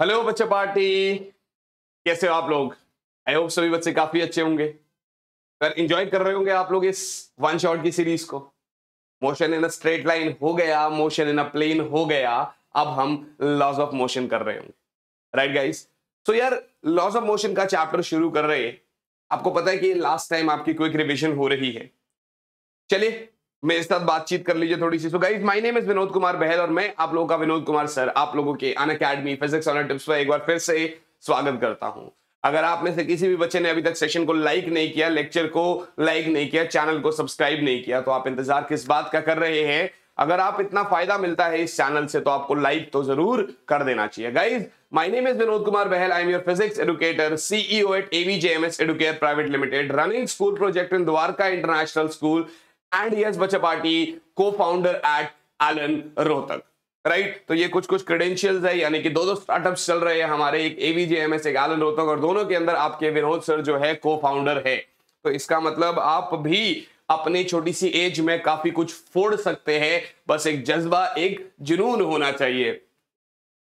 Hello बच्चे party कैसे हो आप लोग आई होप सभी बच्चे काफी अच्छे होंगे सर इंजॉय कर रहे होंगे आप लोग इस वन शॉट की सीरीज को motion in a straight line हो गया मोशन इन अ प्लेन हो गया अब हम लॉज ऑफ मोशन कर रहे होंगे राइट गाइस सो यार लॉज ऑफ मोशन का चैप्टर शुरू कर रहे हैं आपको पता है कि लास्ट टाइम आपकी क्विक रिविजन हो रही है चलिए मेरे साथ बातचीत कर लीजिए थोड़ी सी so guys my name is Vinod Kumar Bahl और मैं आप लोगों का विनोद कुमार सर आप लोगों के अन अकेडमी फिजिक्स ऑनर टिप्स पर एक बार फिर से स्वागत करता हूं अगर आप में से किसी भी बच्चे ने अभी तक सेशन को लाइक नहीं किया लेक्चर को लाइक नहीं किया चैनल को सब्सक्राइब नहीं किया तो आप इंतजार किस बात का कर रहे हैं अगर आप इतना फायदा मिलता है इस चैनल से तो आपको लाइक तो जरूर कर देना चाहिए guys my name is Vinod Kumar Bahl I am your physics educator CEO at AVJMS Educare private limited running school project in Dwarka international school and yes बच्चा पार्टी को founder at Allen Rohtak right right? तो ये कुछ कुछ क्रेडेंशियल्स है यानी कि दो दो स्टार्टअप्स चल रहे हैं हमारे एक एवीजेएमएस एक आलन रोहतक और दोनों के अंदर आपके विनोद सर जो है को फाउंडर है तो इसका मतलब आप भी अपनी छोटी सी एज में काफी कुछ फोड़ सकते हैं बस एक जज्बा एक जुनून होना चाहिए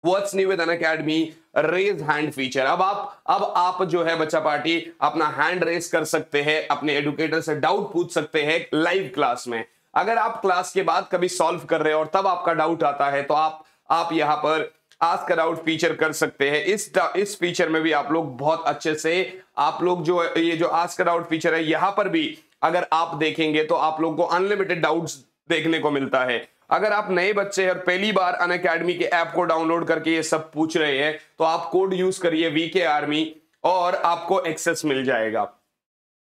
what's new with Unacademy raise hand feature अब आप अब आप जो है बच्चा पार्टी अपना हैंड रेज कर सकते हैं अपने एडुकेटर से डाउट पूछ सकते हैं लाइव क्लास में अगर आप क्लास के बाद कभी सॉल्व कर रहे हो और तब आपका डाउट आता है तो आप आप यहां पर आस्क अराउट फीचर कर सकते हैं इस इस फीचर में भी आप लोग बहुत अच्छे से आप लोग जो ये जो आस्क अराउट फीचर है यहां पर भी अगर आप देखेंगे तो आप लोग को अनलिमिटेड डाउट्स देखने को मिलता है अगर आप नए बच्चे हैं और पहली बार अन अकेडमी के ऐप को डाउनलोड करके ये सब पूछ रहे हैं तो आप कोड यूज करिए वीके आर्मी और आपको एक्सेस मिल जाएगा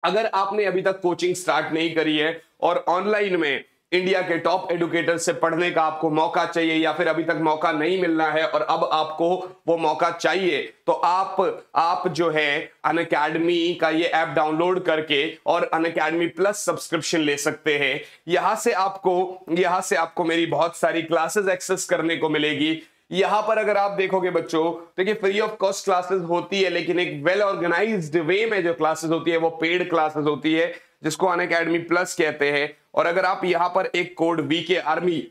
अगर आपने अभी तक कोचिंग स्टार्ट नहीं करी है और ऑनलाइन में इंडिया के टॉप एडुकेटर से पढ़ने का आपको मौका चाहिए या फिर अभी तक मौका नहीं मिलना है और अब आपको वो मौका चाहिए तो आप आप जो है अन अकेडमी का ये ऐप डाउनलोड करके और अन अकेडमी प्लस सब्सक्रिप्शन ले सकते हैं यहाँ से आपको यहाँ से आपको मेरी बहुत सारी क्लासेस एक्सेस करने को मिलेगी यहां पर अगर आप देखोगे बच्चों देखिए फ्री ऑफ कॉस्ट क्लासेस होती है लेकिन एक वेल ऑर्गेनाइज वे में जो क्लासेस होती है वो पेड क्लासेस होती है जिसको अन अकेडमी प्लस कहते हैं और अगर आप यहां पर एक code V K army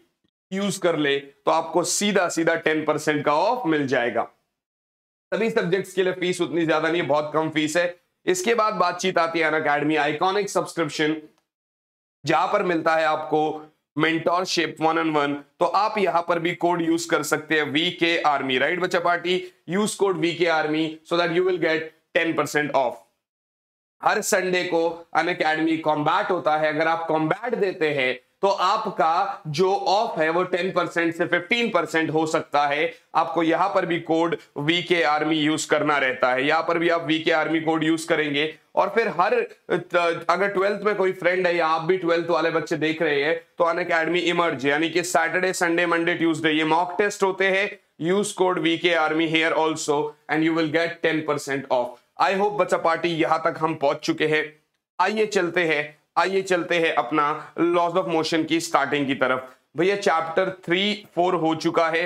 use कर ले तो आपको सीधा सीधा टेन परसेंट का ऑफ मिल जाएगा सभी सब्जेक्ट्स के लिए फीस उतनी ज्यादा नहीं है बहुत कम फीस है इसके बाद बातचीत आती है अन अकेडमी आइकॉनिक सब्सक्रिप्शन जहां पर मिलता है आपको मेंटोरशिप वन एन वन तो आप यहां पर भी कोड यूज कर सकते हैं वी के आर्मी राइट बच्चा party use code V K army so that you will get ten percent off हर संडे को अन अकेडमी कॉम्बैट होता है अगर आप कॉम्बैट देते हैं तो आपका जो ऑफ है वो 10 परसेंट से 15 परसेंट हो सकता है आपको यहां पर भी code V K army use करना रहता है यहां पर भी आप we K army code use करेंगे और फिर हर अगर ट्वेल्थ में कोई फ्रेंड है या आप भी ट्वेल्थ वाले बच्चे देख रहे हैं तो अन अकेडमी इमर्ज यानी कि सैटरडे संडे मंडे ट्यूजडे ये मॉक टेस्ट होते हैं use code V K army here also and you will get ten percent off I hope बच्चा पार्टी यहां तक हम पहुंच चुके हैं आइए चलते हैं आइए चलते हैं अपना लॉस ऑफ मोशन की स्टार्टिंग की तरफ भैया चैप्टर थ्री फोर हो चुका है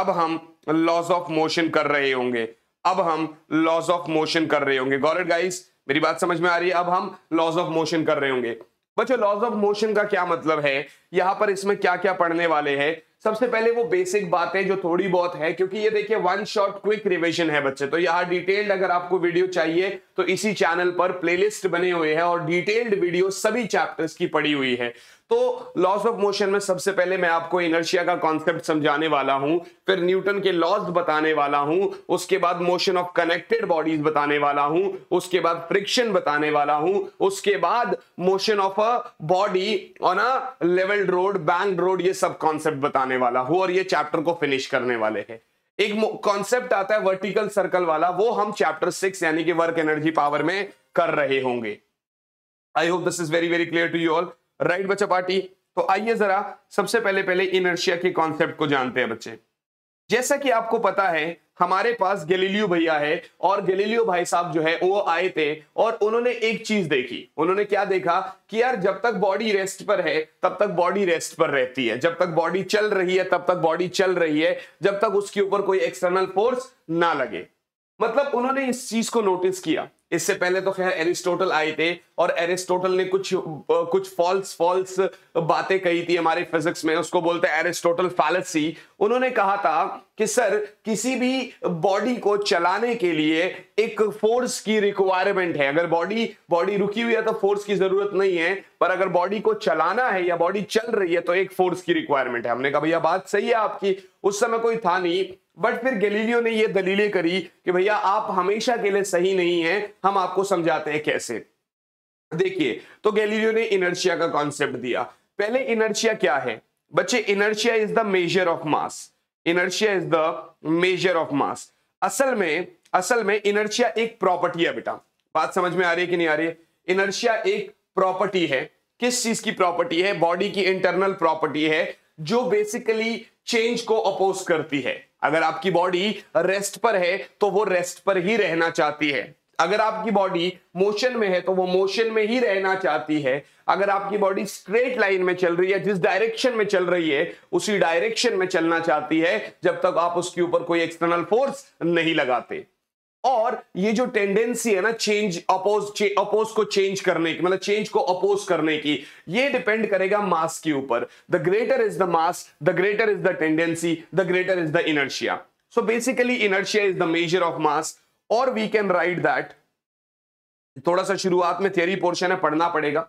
अब हम लॉस ऑफ मोशन कर रहे होंगे अब हम लॉस ऑफ मोशन कर रहे होंगे गॉर गाइस मेरी बात समझ में आ रही है अब हम लॉस ऑफ मोशन कर रहे होंगे बच्चों लॉज ऑफ मोशन का क्या मतलब है यहां पर इसमें क्या क्या पढ़ने वाले हैं सबसे पहले वो बेसिक बातें जो थोड़ी बहुत है क्योंकि ये देखिए वन शॉट क्विक रिवीजन है बच्चे तो यहाँ डिटेल्ड अगर आपको वीडियो चाहिए तो इसी चैनल पर प्लेलिस्ट बने हुए हैं और डिटेल्ड वीडियो सभी चैप्टर्स की पड़ी हुई है तो लॉस ऑफ मोशन में सबसे पहले मैं आपको इनर्शिया का कॉन्सेप्ट समझाने वाला हूं फिर न्यूटन के लॉज बताने वाला हूं उसके बाद मोशन ऑफ कनेक्टेड बॉडीज बताने वाला हूं उसके बाद फ्रिक्शन बताने वाला हूं उसके बाद motion of a body on a level road bank road ये सब कॉन्सेप्ट बताने वाला हूं और ये चैप्टर को फिनिश करने वाले हैं एक कॉन्सेप्ट आता है वर्टिकल सर्कल वाला वो हम चैप्टर सिक्स यानी कि वर्क एनर्जी पावर में कर रहे होंगे I hope this is very very clear to you all right बच्चा पार्टी तो आइए जरा सबसे पहले पहले इनर्शिया के कॉन्सेप्ट को जानते हैं बच्चे जैसा कि आपको पता है हमारे पास गलीलियो भैया है और गलीलियो भाई साहब जो है वो आए थे और उन्होंने एक चीज देखी उन्होंने क्या देखा कि यार जब तक बॉडी रेस्ट पर है तब तक बॉडी रेस्ट पर रहती है जब तक बॉडी चल रही है तब तक बॉडी चल रही है जब तक उसके ऊपर कोई एक्सटर्नल फोर्स ना लगे मतलब उन्होंने इस चीज को नोटिस किया इससे पहले तो खैर एरिस्टोटल आए थे और एरिस्टोटल ने कुछ कुछ फॉल्स फॉल्स बातें कही थी हमारे फिजिक्स में उसको बोलते हैं एरिस्टोटल फैलेसी उन्होंने कहा था कि सर किसी भी बॉडी को चलाने के लिए एक फोर्स की रिक्वायरमेंट है अगर बॉडी बॉडी रुकी हुई है तो फोर्स की जरूरत नहीं है पर अगर बॉडी को चलाना है या बॉडी चल रही है तो एक फोर्स की रिक्वायरमेंट है हमने कहा भैया बात सही है आपकी उस समय कोई था नहीं बट फिर गलीलियो ने यह दलीलें करी कि भैया आप हमेशा के लिए सही नहीं है हम आपको समझाते हैं कैसे देखिए तो गैलीलियो ने इनर्शिया का कॉन्सेप्ट दिया पहले इनर्शिया क्या है बच्चे inertia is the measure of mass inertia is the measure of mass असल में असल में इनर्शिया एक प्रॉपर्टी है बेटा बात समझ में आ रही है कि नहीं आ रही है इनर्शिया एक प्रॉपर्टी है किस चीज की प्रॉपर्टी है बॉडी की इंटरनल प्रॉपर्टी है जो बेसिकली चेंज को अपोज करती है अगर आपकी बॉडी रेस्ट पर है तो वो रेस्ट पर ही रहना चाहती है अगर आपकी बॉडी मोशन में है तो वो मोशन में ही रहना चाहती है अगर आपकी बॉडी स्ट्रेट लाइन में चल रही है जिस डायरेक्शन में चल रही है उसी डायरेक्शन में चलना चाहती है जब तक आप उसके ऊपर कोई एक्सटर्नल फोर्स नहीं लगाते और ये जो टेंडेंसी है ना चेंज अपोज चे, अपोज को चेंज करने की मतलब चेंज को अपोज करने की ये डिपेंड करेगा मास के ऊपर the greater is the mass the greater is the tendency the greater is the inertia so basically inertia is the measure of mass और वी कैन राइट दैट थोड़ा सा शुरुआत में थियरी पोर्शन है पढ़ना पड़ेगा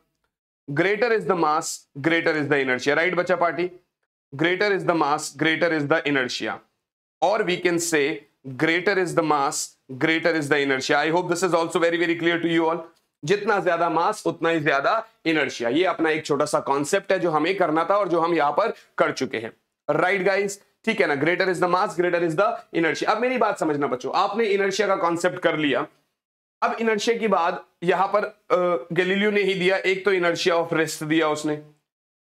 greater is the mass greater is the inertia right बच्चा party greater is the mass greater is the inertia और we can say greater is the mass greater is the inertia I hope this is also very very clear to you all जितना ज्यादा मास उतना ही ज्यादा inertia ये अपना एक छोटा सा कॉन्सेप्ट है जो हमें करना था और जो हम यहां पर कर चुके हैं राइट गाइज ठीक है ना greater is the mass greater is the inertia अब मेरी बात समझना बच्चों आपने इनर्शिया का कॉन्सेप्ट कर लिया अब इनर्शिया की बात यहां पर गलीलियो ने ही दिया एक तो इनर्शिया ऑफ रेस्ट दिया उसने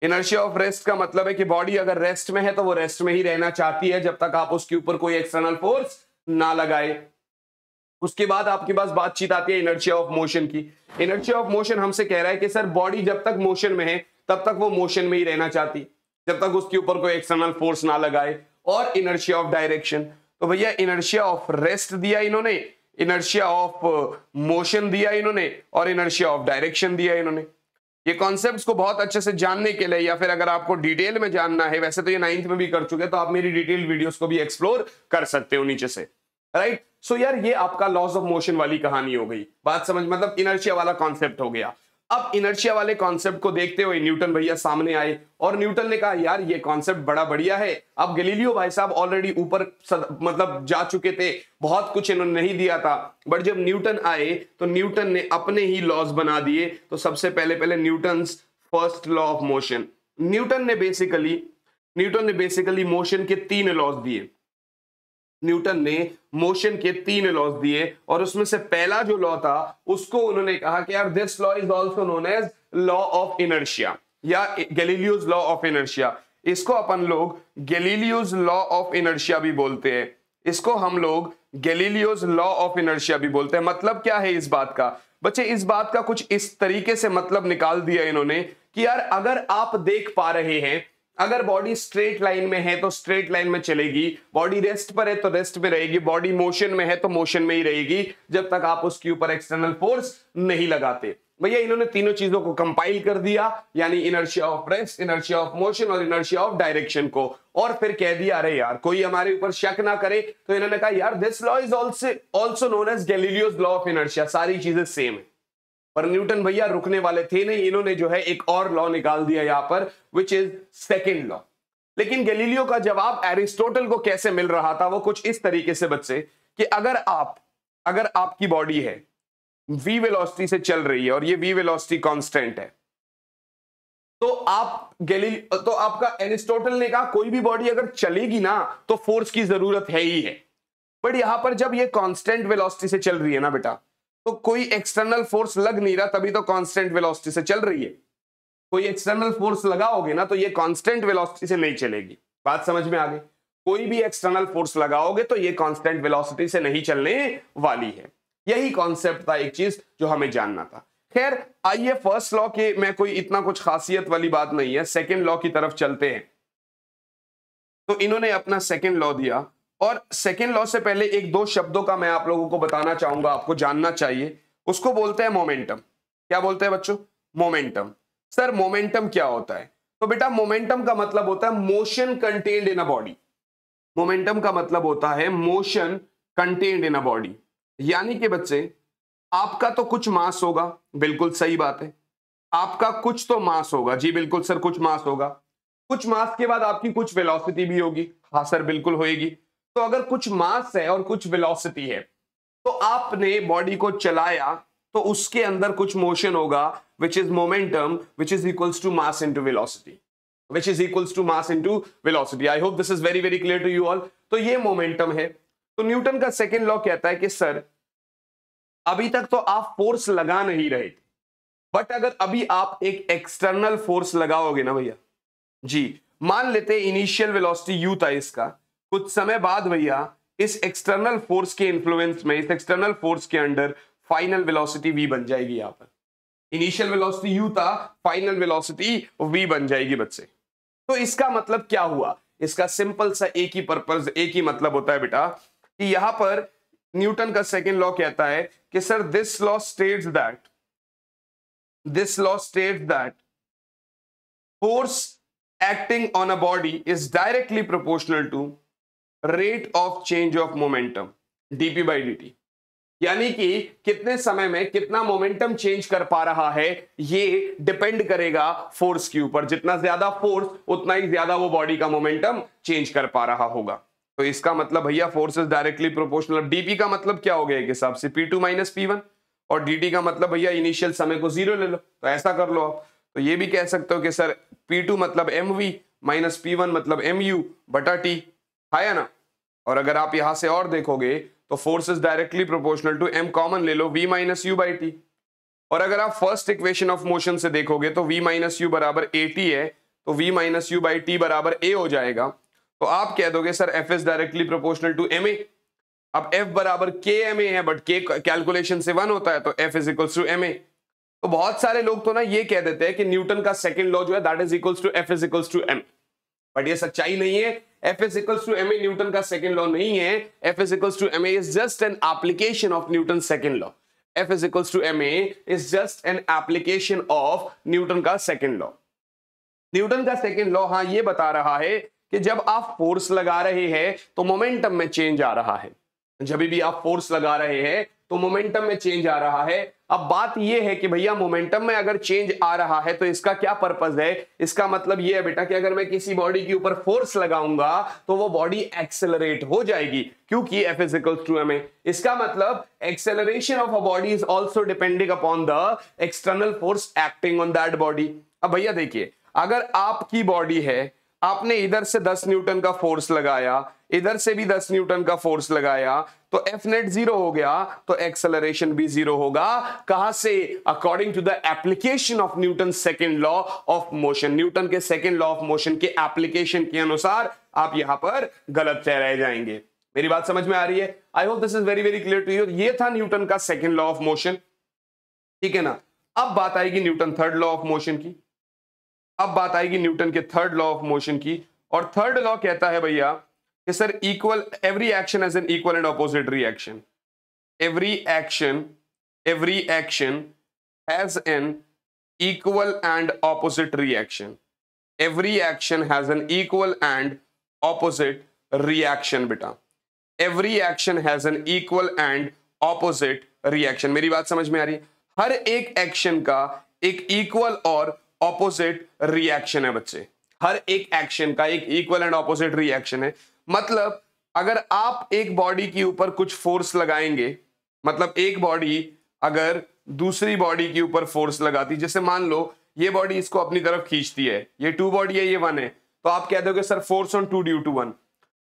इनर्शिया ऑफ रेस्ट का मतलब है कि बॉडी अगर रेस्ट में है तो वो रेस्ट में ही रहना चाहती है जब तक आप उसके ऊपर कोई एक्सटर्नल फोर्स ना लगाए उसके बाद आपके पास बातचीत आती है एनर्जी ऑफ मोशन की एनर्जी ऑफ मोशन हमसे कह रहा है कि सर बॉडी जब तक मोशन में है तब तक वो मोशन में ही रहना चाहती जब तक उसके ऊपर कोई एक्सटर्नल फोर्स ना लगाए और इनर्शिया ऑफ डायरेक्शन तो भैया इनर्शिया ऑफ रेस्ट दिया इन्होंने इनर्शिया ऑफ मोशन दिया इन्होंने और इनर्शिया ऑफ डायरेक्शन दिया इन्होंने ये कॉन्सेप्ट को बहुत अच्छे से जानने के लिए या फिर अगर आपको डिटेल में जानना है वैसे तो ये नाइन्थ में भी कर चुके हैं तो आप मेरी डिटेल वीडियोस को भी एक्सप्लोर कर सकते हो नीचे से राइट सो so यार ये आपका लॉस ऑफ मोशन वाली कहानी हो गई बात समझ मतलब इनर्शिया वाला कॉन्सेप्ट हो गया अब इनर्शिया वाले कॉन्सेप्ट को देखते हुए न्यूटन भैया सामने आए और न्यूटन ने कहा यार ये कॉन्सेप्ट बड़ा बढ़िया है अब गलीलियो भाई साहब ऑलरेडी ऊपर मतलब जा चुके थे बहुत कुछ इन्होंने नहीं दिया था बट जब न्यूटन आए तो न्यूटन ने अपने ही लॉज बना दिए तो सबसे पहले पहले Newton first law of motion Newton ने बेसिकली न्यूटन ने बेसिकली मोशन के तीन लॉज दिए न्यूटन ने मोशन के तीन लॉज दिए और उसमें से पहला जो लॉ था उसको उन्होंने कहा कि यार this law is also known as law of inertia या गैलीलियोज लॉ ऑफ इनर्शिया इसको अपन लोग गैलीलियोज लॉ ऑफ इनर्शिया भी बोलते हैं इसको हम लोग गैलीलियोज लॉ ऑफ इनर्शिया भी बोलते हैं मतलब क्या है इस बात का बच्चे इस बात का कुछ इस तरीके से मतलब निकाल दिया इन्होंने कि यार अगर आप देख पा रहे हैं अगर बॉडी स्ट्रेट लाइन में है तो स्ट्रेट लाइन में चलेगी बॉडी रेस्ट पर है तो रेस्ट में रहेगी बॉडी मोशन में है तो मोशन में ही रहेगी जब तक आप उसके ऊपर एक्सटर्नल फोर्स नहीं लगाते भैया इन्होंने तीनों चीजों को कंपाइल कर दिया यानी inertia of rest inertia of motion और इनर्शिया ऑफ डायरेक्शन को और फिर कह दिया अरे यार कोई हमारे ऊपर शक ना करे तो इन्होंने कहा यार this law is also known as Galileo's law of inertia सारी चीजें सेम है पर न्यूटन भैया रुकने वाले थे नहीं इन्होंने जो है एक और लॉ निकाल दिया यहां पर विच इज सेकेंड लॉ लेकिन गलीलियो का जवाब एरिस्टोटल को कैसे मिल रहा था वो कुछ इस तरीके से बच्चे कि अगर आप अगर आपकी बॉडी है वी वेलोसिटी से चल रही है और ये वी वेलोसिटी कांस्टेंट है तो आप गैली तो आपका एरिस्टोटल ने कहा कोई भी बॉडी अगर चलेगी ना तो फोर्स की जरूरत है ही है बट यहां पर जब ये कांस्टेंट वेलोसिटी से चल रही है ना बेटा तो कोई एक्सटर्नल फोर्स लग नहीं रहा तभी तो कांस्टेंट वेलोसिटी से चल रही है कोई एक्सटर्नल फोर्स लगाओगे ना तो ये कांस्टेंट वेलोसिटी से नहीं चलेगी बात समझ में आ गई कोई भी एक्सटर्नल फोर्स लगाओगे तो ये कांस्टेंट वेलोसिटी से नहीं चलने वाली है यही कॉन्सेप्ट था एक चीज जो हमें जानना था खैर आइए फर्स्ट लॉ के में कोई इतना कुछ खासियत वाली बात नहीं है सेकेंड लॉ की तरफ चलते हैं तो इन्होंने अपना सेकेंड लॉ दिया और सेकेंड लॉ से पहले एक दो शब्दों का मैं आप लोगों को बताना चाहूंगा आपको जानना चाहिए उसको बोलते हैं मोमेंटम क्या बोलते हैं बच्चों मोमेंटम सर मोमेंटम क्या होता है तो बेटा मोमेंटम का मतलब होता है motion contained in a body momentum का मतलब होता है motion contained in a body यानी कि बच्चे आपका तो कुछ मास होगा बिल्कुल सही बात है आपका कुछ तो मास होगा जी बिल्कुल सर कुछ मास होगा कुछ मास के बाद आपकी कुछ वेलोसिटी भी होगी हाँ सर बिल्कुल होएगी तो अगर कुछ मास है और कुछ वेलोसिटी है तो आपने बॉडी को चलाया तो उसके अंदर कुछ मोशन होगा which is momentum which is equals to mass into velocity which is equals to mass into velocity I hope this is very very clear to you all तो ये मोमेंटम है तो न्यूटन का सेकेंड लॉ कहता है कि sir अभी तक तो आप फोर्स लगा नहीं रहे बट अगर अभी आप एक एक्सटर्नल फोर्स लगाओगे ना भैया जी मान लेते इनिशियल वेलोसिटी यू था इसका कुछ समय बाद भैया इस एक्सटर्नल फोर्स के इन्फ्लुएंस में इस एक्सटर्नल फोर्स के अंडर फाइनल वेलोसिटी वी बन जाएगी यहां पर इनिशियल वेलोसिटी यू था फाइनल वेलोसिटी वी बन जाएगी बच्चे तो इसका मतलब क्या हुआ इसका सिंपल सा एक ही पर्पज एक ही मतलब होता है बेटा कि यहां पर न्यूटन का सेकेंड लॉ कहता है कि sir this law state that this law state that force acting on a body is directly proportional to rate of change of momentum DP by D यानी कि कितने समय में कितना मोमेंटम चेंज कर पा रहा है ये डिपेंड करेगा फोर्स के ऊपर जितना ज्यादा फोर्स उतना ही ज्यादा वो बॉडी का मोमेंटम चेंज कर पा रहा होगा तो इसका मतलब भैया force is directly proportional DP का मतलब क्या हो गया एक हिसाब से P two minus P one और डी का मतलब भैया इनिशियल समय को जीरो ले लो तो ऐसा कर लो आप तो ये भी कह सकते हो कि सर पी मतलब M V minus P one मतलब एम यू बटा टी आया ना और अगर आप यहां से और देखोगे तो force is directly proportional to M common ले लो V minus U by T और अगर आप फर्स्ट इक्वेशन ऑफ मोशन से देखोगे तो वी माइनस यू बराबर ए टी है तो V minus U by T बराबर ए हो जाएगा तो आप कह दोगे sir F is directly proportional to M A अब एफ बराबर के एम ए है बट के कैलकुलेशन से वन होता है तो F is equals to M A तो बहुत सारे लोग तो ना ये कह देते हैं कि न्यूटन का सेकेंड लॉ जो है that is equals to F is equals to M but ये सच्चाई नहीं है F S equals to M A Newton का सेकेंड लॉ नहीं है F S equals to M A is just an application of Newton second law F S equals to M A is just an application of Newton का second law Newton का second law हाँ ये बता रहा है कि जब आप फोर्स लगा रहे हैं तो मोमेंटम में चेंज आ रहा है जब भी आप फोर्स लगा रहे हैं तो मोमेंटम में चेंज आ रहा है अब बात यह है कि भैया मोमेंटम में अगर चेंज आ रहा है तो इसका क्या पर्पज है इसका मतलब यह है बेटा कि अगर मैं किसी बॉडी के ऊपर फोर्स लगाऊंगा तो वो बॉडी एक्सेलरेट हो जाएगी क्योंकि F is equals to M इसका मतलब acceleration of a body is also depending upon the external force acting on that body अब भैया देखिए अगर आपकी बॉडी है आपने इधर से 10 न्यूटन का फोर्स लगाया इधर से भी 10 न्यूटन का फोर्स लगाया तो एफ नेट जीरो हो गया तो एक्सेलरेशन भी जीरो होगा कहां से according to the application of Newton second law of motion Newton के सेकेंड लॉ ऑफ मोशन के एप्लीकेशन के अनुसार आप यहां पर गलत ठहराए जाएंगे मेरी बात समझ में आ रही है I hope this is very very clear to you ये था न्यूटन का सेकेंड लॉ ऑफ मोशन ठीक है ना अब बात आएगी Newton third law of motion की अब बात आएगी न्यूटन के थर्ड लॉ ऑफ मोशन की और थर्ड लॉ कहता है भैया कि sir equal every action as an equal and opposite reaction every action every action has an equal and opposite reaction every action has an equal and opposite reaction बेटा every action has an equal and opposite reaction मेरी बात समझ में आ रही है हर एक action का एक इक्वल और ऑपोजिट रिएक्शन है बच्चे हर एक एक्शन का एक इक्वल एंड ऑपोजिट रिएक्शन है मतलब अगर आप एक बॉडी के ऊपर कुछ फोर्स लगाएंगे मतलब एक बॉडी अगर दूसरी बॉडी के ऊपर फोर्स लगाती जैसे मान लो ये बॉडी इसको अपनी तरफ खींचती है ये टू बॉडी है ये वन है तो आप कह दोगे sir force on two due to one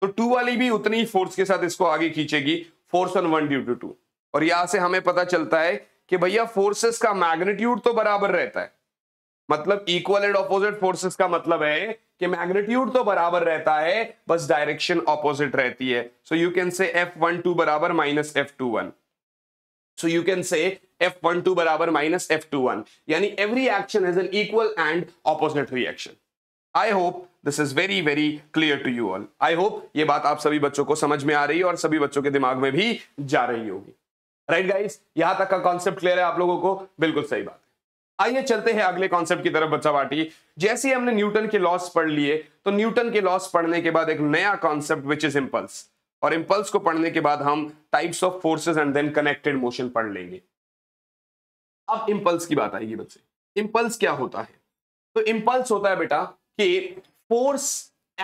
तो टू वाली भी उतनी ही फोर्स के साथ इसको आगे खींचेगी force on one due to two और यहां से हमें पता चलता है कि भैया फोर्सेस का मैग्नेट्यूड तो बराबर रहता है मतलब इक्वल एंड ऑपोजिट फोर्सेस का मतलब है कि मैग्नेट्यूड तो बराबर रहता है बस डायरेक्शन ऑपोजिट रहती है so you can say F one two बराबर minus F two one so you can say F one two बराबर माइनस एफ टू वन यानी every action as an equal and opposite reaction I hope this is very very clear to you all I hope ये बात आप सभी बच्चों को समझ में आ रही है और सभी बच्चों के दिमाग में भी जा रही होगी राइट गाइज यहां तक का कॉन्सेप्ट क्लियर है आप लोगों को बिल्कुल सही बात आइए चलते हैं अगले कॉन्सेप्ट की तरफ बच्चा बाटी जैसे ही हमने न्यूटन के लॉस पढ़ लिए तो न्यूटन के लॉस पढ़ने के बाद एक नया कॉन्सेप्ट विच इज इम्पल्स और इम्पल्स को पढ़ने के बाद हम types of forces and then connected motion पढ़ लेंगे अब इम्पल्स की बात आएगी बच्चे इम्पल्स क्या होता है तो इम्पल्स होता है बेटा कि force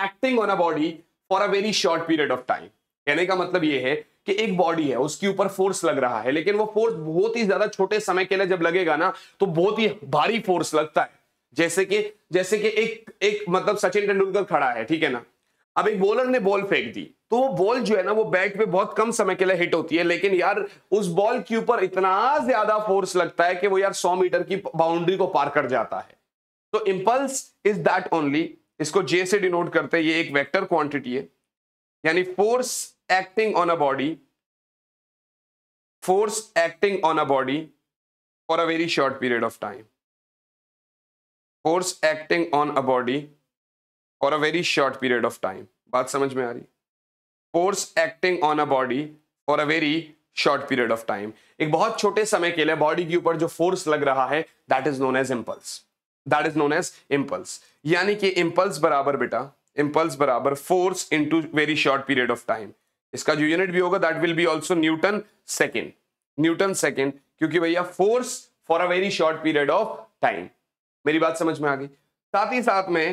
acting on a body for a very short period of time कहने का मतलब यह है कि एक बॉडी है उसके ऊपर फोर्स लग रहा है लेकिन वो फोर्स बहुत ही ज्यादा छोटे समय के लिए जब लगेगा ना तो बहुत ही भारी फोर्स लगता है जैसे कि जैसे कि एक एक मतलब सचिन तेंदुलकर खड़ा है ठीक है ना अब एक बॉलर ने बॉल फेंक दी तो वो बॉल जो है ना वो बैट पे बहुत कम समय के लिए हिट होती है लेकिन यार उस बॉल के ऊपर इतना ज्यादा फोर्स लगता है कि वो यार 100 मीटर की बाउंड्री को पार कर जाता है तो इम्पल्स इज दैट ओनली इसको जे से डिनोट करते हैं ये एक वेक्टर क्वांटिटी है यानी force acting on a body force acting on a body for a very short period of time force acting on a body for a very short period of time बात समझ में आ रही force acting on a body for a very short period of time एक बहुत छोटे समय के लिए बॉडी के ऊपर जो फोर्स लग रहा है that is known as impulse that is known as impulse यानी कि इम्पल्स बराबर बेटा इम्पल्स बराबर force into very short period of time इसका जो यूनिट भी होगा that will be also Newton second Newton second क्योंकि भैया force for a very short period of time मेरी बात समझ में आ गई साथ ही साथ में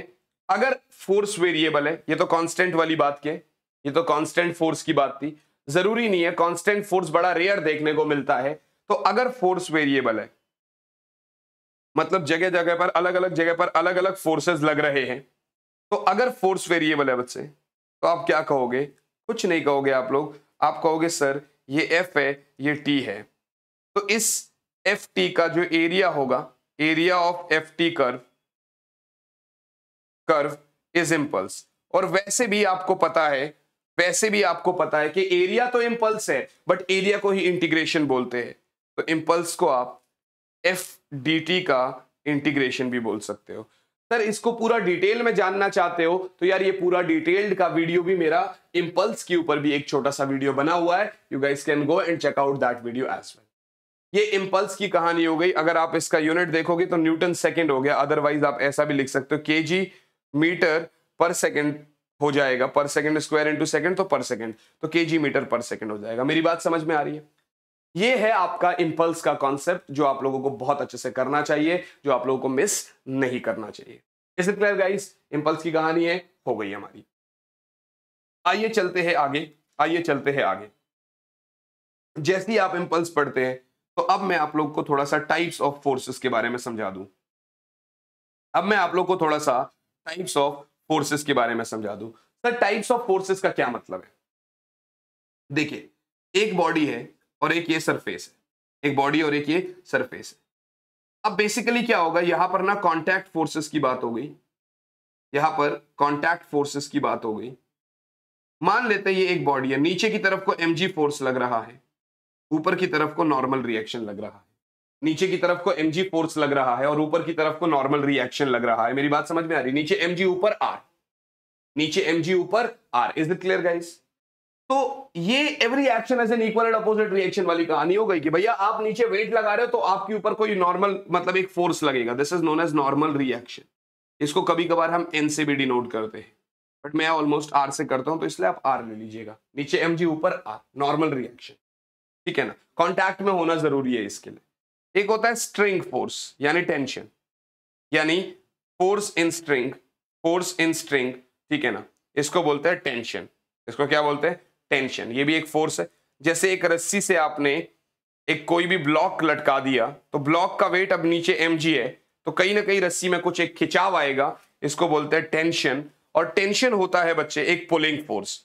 अगर फोर्स वेरिएबल है ये तो कांस्टेंट वाली बात के ये तो कांस्टेंट फोर्स की बात थी जरूरी नहीं है कांस्टेंट फोर्स बड़ा रेयर देखने को मिलता है तो अगर फोर्स वेरिएबल है मतलब जगह जगह पर अलग अलग जगह पर अलग अलग फोर्सेस लग रहे हैं तो अगर फोर्स वेरिएबल है बच्चे तो आप क्या कहोगे कुछ नहीं कहोगे आप लोग आप कहोगे सर ये एफ है ये टी है तो इस एफ टी का जो एरिया होगा area of F T curve curve is impulse और वैसे भी आपको पता है वैसे भी आपको पता है कि एरिया तो इम्पल्स है बट एरिया को ही इंटीग्रेशन बोलते हैं तो इम्पल्स को आप एफ डी टी का इंटीग्रेशन भी बोल सकते हो सर इसको पूरा डिटेल में जानना चाहते हो तो यार ये पूरा डिटेल्ड का वीडियो भी मेरा इम्पल्स के ऊपर भी एक छोटा सा वीडियो बना हुआ है you guys can go and check out that video as well ये इम्पल्स की कहानी हो गई अगर आप इसका यूनिट देखोगे तो न्यूटन सेकेंड हो गया अदरवाइज आप ऐसा भी लिख सकते हो के मीटर पर सेकेंड हो जाएगा पर सेकेंड स्क्वायर इंटू सेकेंड तो पर सेकेंड तो के मीटर पर सेकेंड हो जाएगा मेरी बात समझ में आ रही है ये है आपका इंपल्स का कॉन्सेप्ट जो आप लोगों को बहुत अच्छे से करना चाहिए जो आप लोगों को मिस नहीं करना चाहिए इस क्लियर गाइस इंपल्स की कहानी है हो गई हमारी आइए चलते हैं आगे आइए चलते हैं आगे जैसे ही आप इम्पल्स पढ़ते हैं तो अब मैं आप लोग को थोड़ा सा टाइप्स ऑफ फोर्सेस के बारे में समझा दू अब मैं आप लोग को थोड़ा सा टाइप्स ऑफ फोर्सेस के बारे में समझा दू सर टाइप्स ऑफ फोर्सेस का क्या मतलब है देखिए एक बॉडी है और एक ये सरफेस है एक बॉडी और एक ये सरफेस है अब बेसिकली क्या होगा यहां पर ना कॉन्टैक्ट फोर्सेस की बात हो गई यहां पर कॉन्टैक्ट फोर्सेस की बात हो गई मान लेते हैं ये एक बॉडी है नीचे की तरफ को एम फोर्स लग रहा है ऊपर की तरफ को नॉर्मल रिएक्शन लग रहा है नीचे की तरफ को एम फोर्स लग रहा है और ऊपर की तरफ को नॉर्मल रिएक्शन लग रहा है मेरी बात समझ में आ रही नीचे एम ऊपर आर नीचे एम ऊपर R is it clear guys तो ये every action as an equal and opposite reaction वाली कहानी हो गई कि भैया आप नीचे वेट लगा रहे हो तो आपके ऊपर कोई नॉर्मल मतलब एक फोर्स लगेगा this is known as normal reaction इसको कभी कभार हम एन से भी डिनोट करते हैं बट मैं ऑलमोस्ट आर से करता हूं तो इसलिए आप आर ले लीजिएगा नीचे एम जी ऊपर आर नॉर्मल रिएक्शन ठीक है ना कॉन्टैक्ट में होना जरूरी है इसके लिए एक होता है स्ट्रिंग फोर्स यानी टेंशन यानी force in string force in string ठीक है ना इसको बोलते हैं टेंशन इसको क्या बोलते हैं टेंशन ये भी एक फोर्स है जैसे एक रस्सी से आपने एक कोई भी ब्लॉक लटका दिया तो ब्लॉक का वेट अब नीचे एम है तो कहीं ना कहीं रस्सी में कुछ एक खिंचाव आएगा इसको बोलते हैं टेंशन और टेंशन होता है बच्चे एक पुलिंग फोर्स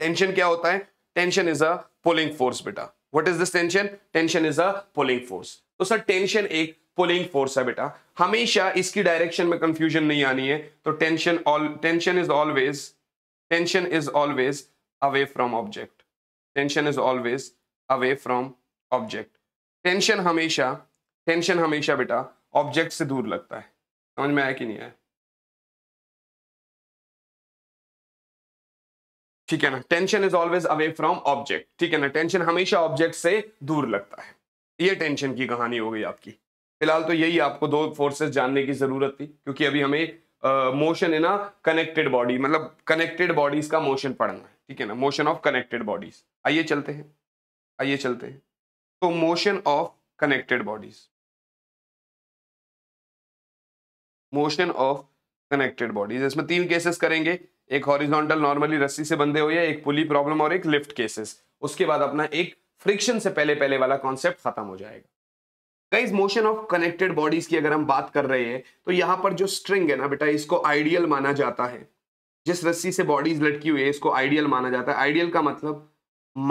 टेंशन क्या होता है tension is a pulling force बेटा what is this tension tension is a pulling force तो सर टेंशन एक पुलिंग फोर्स है बेटा हमेशा इसकी डायरेक्शन में कंफ्यूजन नहीं आनी है तो tension all tension is always tension is always away from object tension is always away from object tension हमेशा टेंशन हमेशा बेटा ऑब्जेक्ट से दूर लगता है समझ में आया कि नहीं आया ठीक है ना tension is always away from object ठीक है ना टेंशन हमेशा ऑब्जेक्ट से दूर लगता है ये टेंशन की कहानी हो गई आपकी फिलहाल तो यही आपको दो फोर्सेस जानने की जरूरत थी क्योंकि अभी हमें motion in a connected body मतलब कनेक्टेड बॉडीज का मोशन पढ़ना है ठीक है ना मोशन ऑफ कनेक्टेड बॉडीज आइए चलते हैं आइए चलते हैं तो motion of connected bodies motion of connected bodies इसमें तीन केसेस करेंगे एक हॉरिजॉन्टल नॉर्मली रस्सी से बंधे हुए एक पुली प्रॉब्लम और एक लिफ्ट केसेस उसके बाद अपना एक फ्रिक्शन से पहले पहले वाला कॉन्सेप्ट खत्म हो जाएगा guys motion of connected bodies की अगर हम बात कर रहे हैं तो यहाँ पर जो स्ट्रिंग है ना बेटा इसको आइडियल माना जाता है जिस रस्सी से बॉडीज लटकी हुई है इसको आइडियल माना जाता है आइडियल का मतलब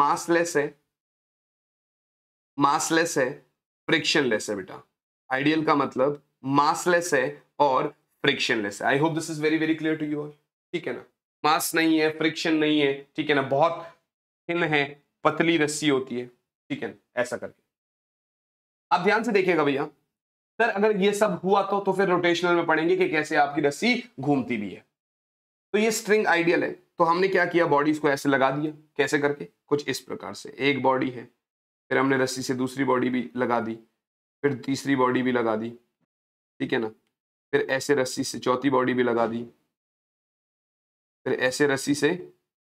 मासलेस है मासलेस है फ्रिक्शनलेस है बेटा आइडियल का मतलब मासलेस है और फ्रिक्शनलेस है I hope this is very very clear to you all ठीक है ना मास नहीं है फ्रिक्शन नहीं है ठीक है ना बहुत थिन है पतली रस्सी होती है ठीक है ना ऐसा करके आप ध्यान से देखिएगा भैया सर अगर ये सब हुआ तो तो फिर रोटेशनल में पढ़ेंगे कि कैसे आपकी रस्सी घूमती भी है तो ये स्ट्रिंग आइडियल है तो हमने क्या किया बॉडीज को ऐसे लगा दिया कैसे करके कुछ इस प्रकार से एक बॉडी है फिर हमने रस्सी से दूसरी बॉडी भी लगा दी फिर तीसरी बॉडी भी लगा दी ठीक है ना फिर ऐसे रस्सी से चौथी बॉडी भी लगा दी फिर ऐसे रस्सी से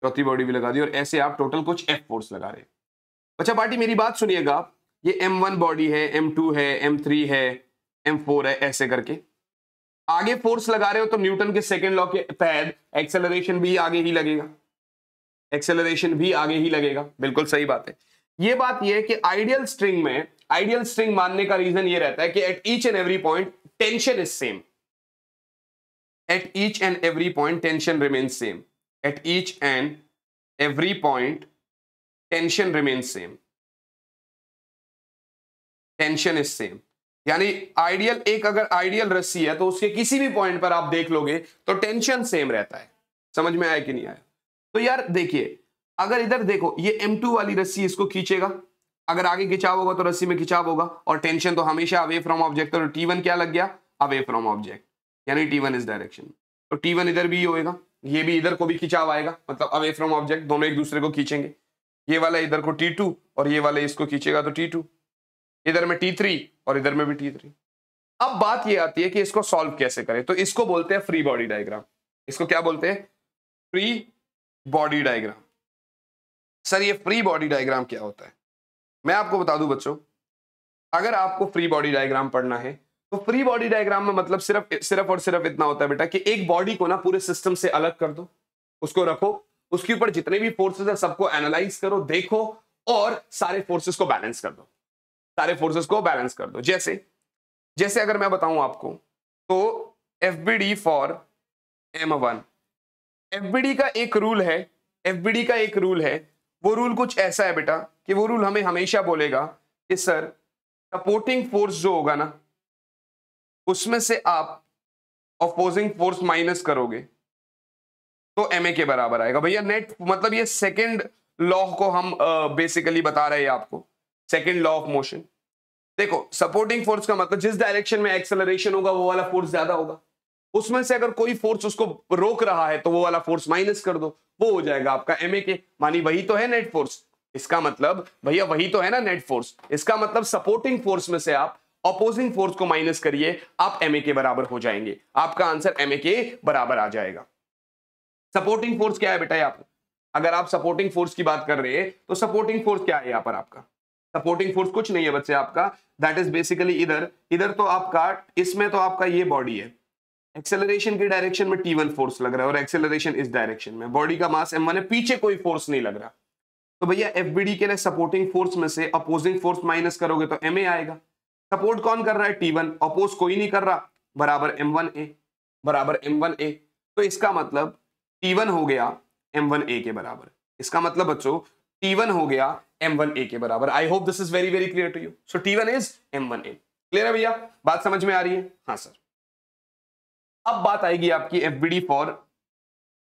चौथी बॉडी भी लगा दी और ऐसे आप टोटल कुछ एफ फोर्स लगा रहे अच्छा पार्टी मेरी बात सुनिएगा आप ये एम वन बॉडी है एम टू है एम थ्री है एम फोर है ऐसे करके आगे फोर्स लगा रहे हो तो न्यूटन के सेकेंड लॉ के तहत एक्सेलरेशन भी आगे ही लगेगा एक्सेलरेशन भी आगे ही लगेगा बिल्कुल सही बात है ये बात यह है कि आइडियल स्ट्रिंग में आइडियल स्ट्रिंग मानने का रीजन ये रहता है कि at each and every point tension is same at each and every point tension remain same at each and every point tension remain same tension is same यानी ideal एक अगर ideal रस्सी है तो उसके किसी भी पॉइंट पर आप देख लोगे तो टेंशन सेम रहता है समझ में आया कि नहीं आया तो यार देखिए अगर इधर देखो ये M2 वाली रस्सी इसको खींचेगा अगर आगे खिंचाव होगा तो रस्सी में खिंचाव होगा और टेंशन तो हमेशा अवे फ्रॉम ऑब्जेक्ट और टी वन क्या लग गया अवे फ्रॉम ऑब्जेक्ट यानी टी वन इस डायरेक्शन तो टी वन इधर भी होगा ये भी इधर को भी खिंचाव आएगा मतलब अवे फ्रॉम ऑब्जेक्ट दोनों एक दूसरे को खींचेंगे ये वाला इधर को टी टू और ये वाला इसको खींचेगा तो टी टू इधर में टी थ्री और इधर में भी टी थ्री अब बात ये आती है कि इसको सॉल्व कैसे करें तो इसको बोलते हैं फ्री बॉडी डायग्राम इसको क्या बोलते हैं फ्री बॉडी डायग्राम सर ये फ्री बॉडी डायग्राम क्या होता है मैं आपको बता दूं बच्चों अगर आपको फ्री बॉडी डायग्राम पढ़ना है तो फ्री बॉडी डायग्राम में मतलब सिर्फ सिर्फ और सिर्फ इतना होता है बेटा कि एक बॉडी को ना पूरे सिस्टम से अलग कर दो उसको रखो उसके ऊपर जितने भी फोर्सेस है सबको एनालाइज करो देखो और सारे फोर्सेस को बैलेंस कर दो सारे फोर्सेस को बैलेंस कर दो जैसे जैसे अगर मैं बताऊं आपको तो F B D for M one F B D का एक रूल है एफ बी डी का एक रूल है वो रूल कुछ ऐसा है बेटा कि वो रूल हमें हमेशा बोलेगा कि सर सपोर्टिंग फोर्स जो होगा ना उसमें से आप अपोजिंग फोर्स माइनस करोगे तो एम के बराबर आएगा भैया नेट मतलब ये सेकेंड लॉ को हम बेसिकली बता रहे हैं आपको सेकेंड लॉ ऑफ मोशन देखो सपोर्टिंग फोर्स का मतलब जिस डायरेक्शन में एक्सेलरेशन होगा वो वाला फोर्स ज्यादा होगा उसमें से अगर कोई फोर्स उसको रोक रहा है तो वो वाला फोर्स माइनस कर दो वो हो जाएगा आपका एम ए के मानी वही तो है नेट फोर्स इसका मतलब भैया वही तो है ना नेट फोर्स इसका मतलब सपोर्टिंग फोर्स में से आप अपोजिंग फोर्स को माइनस करिए आप एम के बराबर हो जाएंगे आपका आंसर एम के बराबर आ जाएगा सपोर्टिंग फोर्स क्या है बेटा यहाँ पर अगर आप सपोर्टिंग फोर्स की बात कर रहे हैं तो सपोर्टिंग फोर्स क्या है यहाँ पर आपका सपोर्टिंग फोर्स कुछ नहीं है बच्चे आपका दैट इज बेसिकली इधर इधर तो आपका इसमें तो आपका ये बॉडी है एक्सेलरेशन की डायरेक्शन में टी वन फोर्स लग रहा है और एक्सेलरेशन इस डायरेक्शन में बॉडी का मास एम वन है पीछे कोई फोर्स नहीं लग रहा तो भैया एफ के लिए सपोर्टिंग फोर्स में से अपोजिंग फोर्स माइनस करोगे तो एम आएगा सपोर्ट कौन कर रहा है टी वन अपोज कोई नहीं कर रहा बराबर एम वन ए बराबर एम वन ए तो इसका मतलब टी वन हो गया एम वन ए के बराबर इसका मतलब बच्चों T1 हो गया एम वन ए के बराबर I hope this is very very clear to you so T one is M one A clear है भैया बात समझ में आ रही है हाँ सर अब बात आएगी आपकी F B D for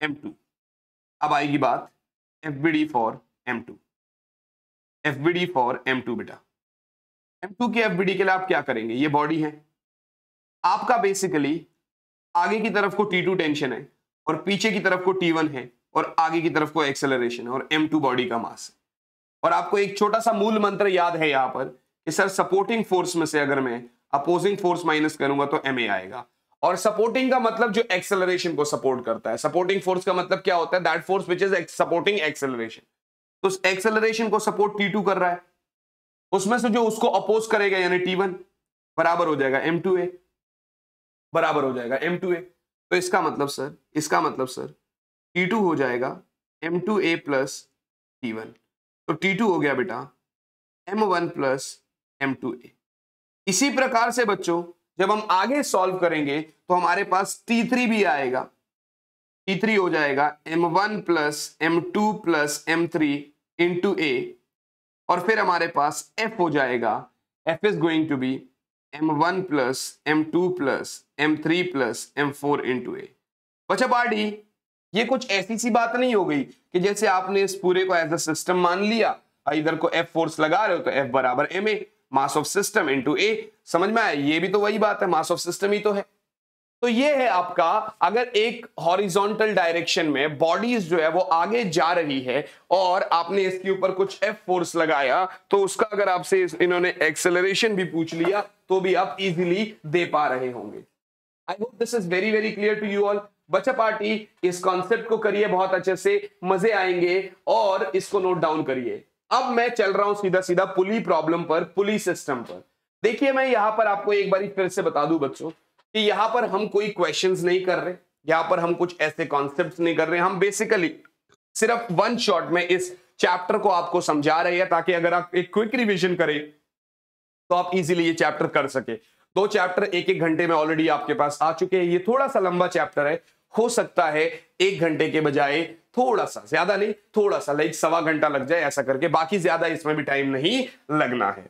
M two अब आएगी बात F B D for M two F B D for M two बेटा एम टू की एफ बी डी के लिए आप क्या करेंगे ये बॉडी है आपका बेसिकली आगे की तरफ को टी टू टेंशन है और पीछे की तरफ को टी वन है और आगे की तरफ को एक्सेलरेशन और एम टू बॉडी का मास और आपको एक छोटा सा मूल मंत्र याद है यहाँ पर कि सर सपोर्टिंग फोर्स में से अगर मैं अपोजिंग फोर्स माइनस करूंगा तो एम ए आएगा और सपोर्टिंग का मतलब जो एक्सेलरेशन को सपोर्ट करता है सपोर्टिंग फोर्स का मतलब क्या होता है that force which is supporting acceleration तो एक्सेलरेशन को सपोर्ट टी टू कर रहा है उसमें से जो उसको अपोज करेगा यानी टी वन बराबर हो जाएगा एम टू ए बराबर हो जाएगा एम टू ए तो इसका मतलब सर इसका मतलब सर टी टू हो जाएगा M two A plus T one तो टी टू हो गया बेटा M one plus M two A इसी प्रकार से बच्चों जब हम आगे सॉल्व करेंगे तो हमारे पास टी थ्री भी आएगा टी थ्री हो जाएगा M one plus M two plus M three into A ए और फिर हमारे पास एफ हो जाएगा F is going to be M one plus M two plus M three plus M four into A ए बच्चा पार्टी ये कुछ ऐसी सी बात नहीं हो गई कि जैसे आपने इस पूरे को एज अ सिस्टम मान लिया इधर को एफ फोर्स लगा रहे हो तो एफ बराबर M A mass of system into A ए समझ में आया ये भी तो वही बात है मास ऑफ सिस्टम ही तो है तो ये है आपका अगर एक हॉरिजॉन्टल डायरेक्शन में बॉडीज जो है वो आगे जा रही है और आपने इसके ऊपर कुछ एफ फोर्स लगाया तो उसका अगर आपसे इन्होंने एक्सेलरेशन भी पूछ लिया तो भी आप इजीली दे पा रहे होंगे I hope this is very very clear to you all बच्चा पार्टी इस कॉन्सेप्ट को करिए बहुत अच्छे से मजे आएंगे और इसको नोट डाउन करिए अब मैं चल रहा हूं सीधा सीधा पुली प्रॉब्लम पर पुली सिस्टम पर देखिए मैं यहां पर आपको एक बार फिर से बता दूं बच्चों कि यहां पर हम कोई क्वेश्चंस नहीं कर रहे यहां पर हम कुछ ऐसे कॉन्सेप्ट्स नहीं कर रहे हम बेसिकली सिर्फ वन शॉट में इस चैप्टर को आपको समझा रहे हैं ताकि अगर आप एक क्विक रिविजन करें तो आप इजीली ये चैप्टर कर सके दो चैप्टर एक एक घंटे में ऑलरेडी आपके पास आ चुके हैं ये थोड़ा सा लंबा चैप्टर है हो सकता है एक घंटे के बजाय थोड़ा सा ज्यादा नहीं थोड़ा सा लाइक सवा घंटा लग जाए ऐसा करके बाकी ज्यादा इसमें भी टाइम नहीं लगना है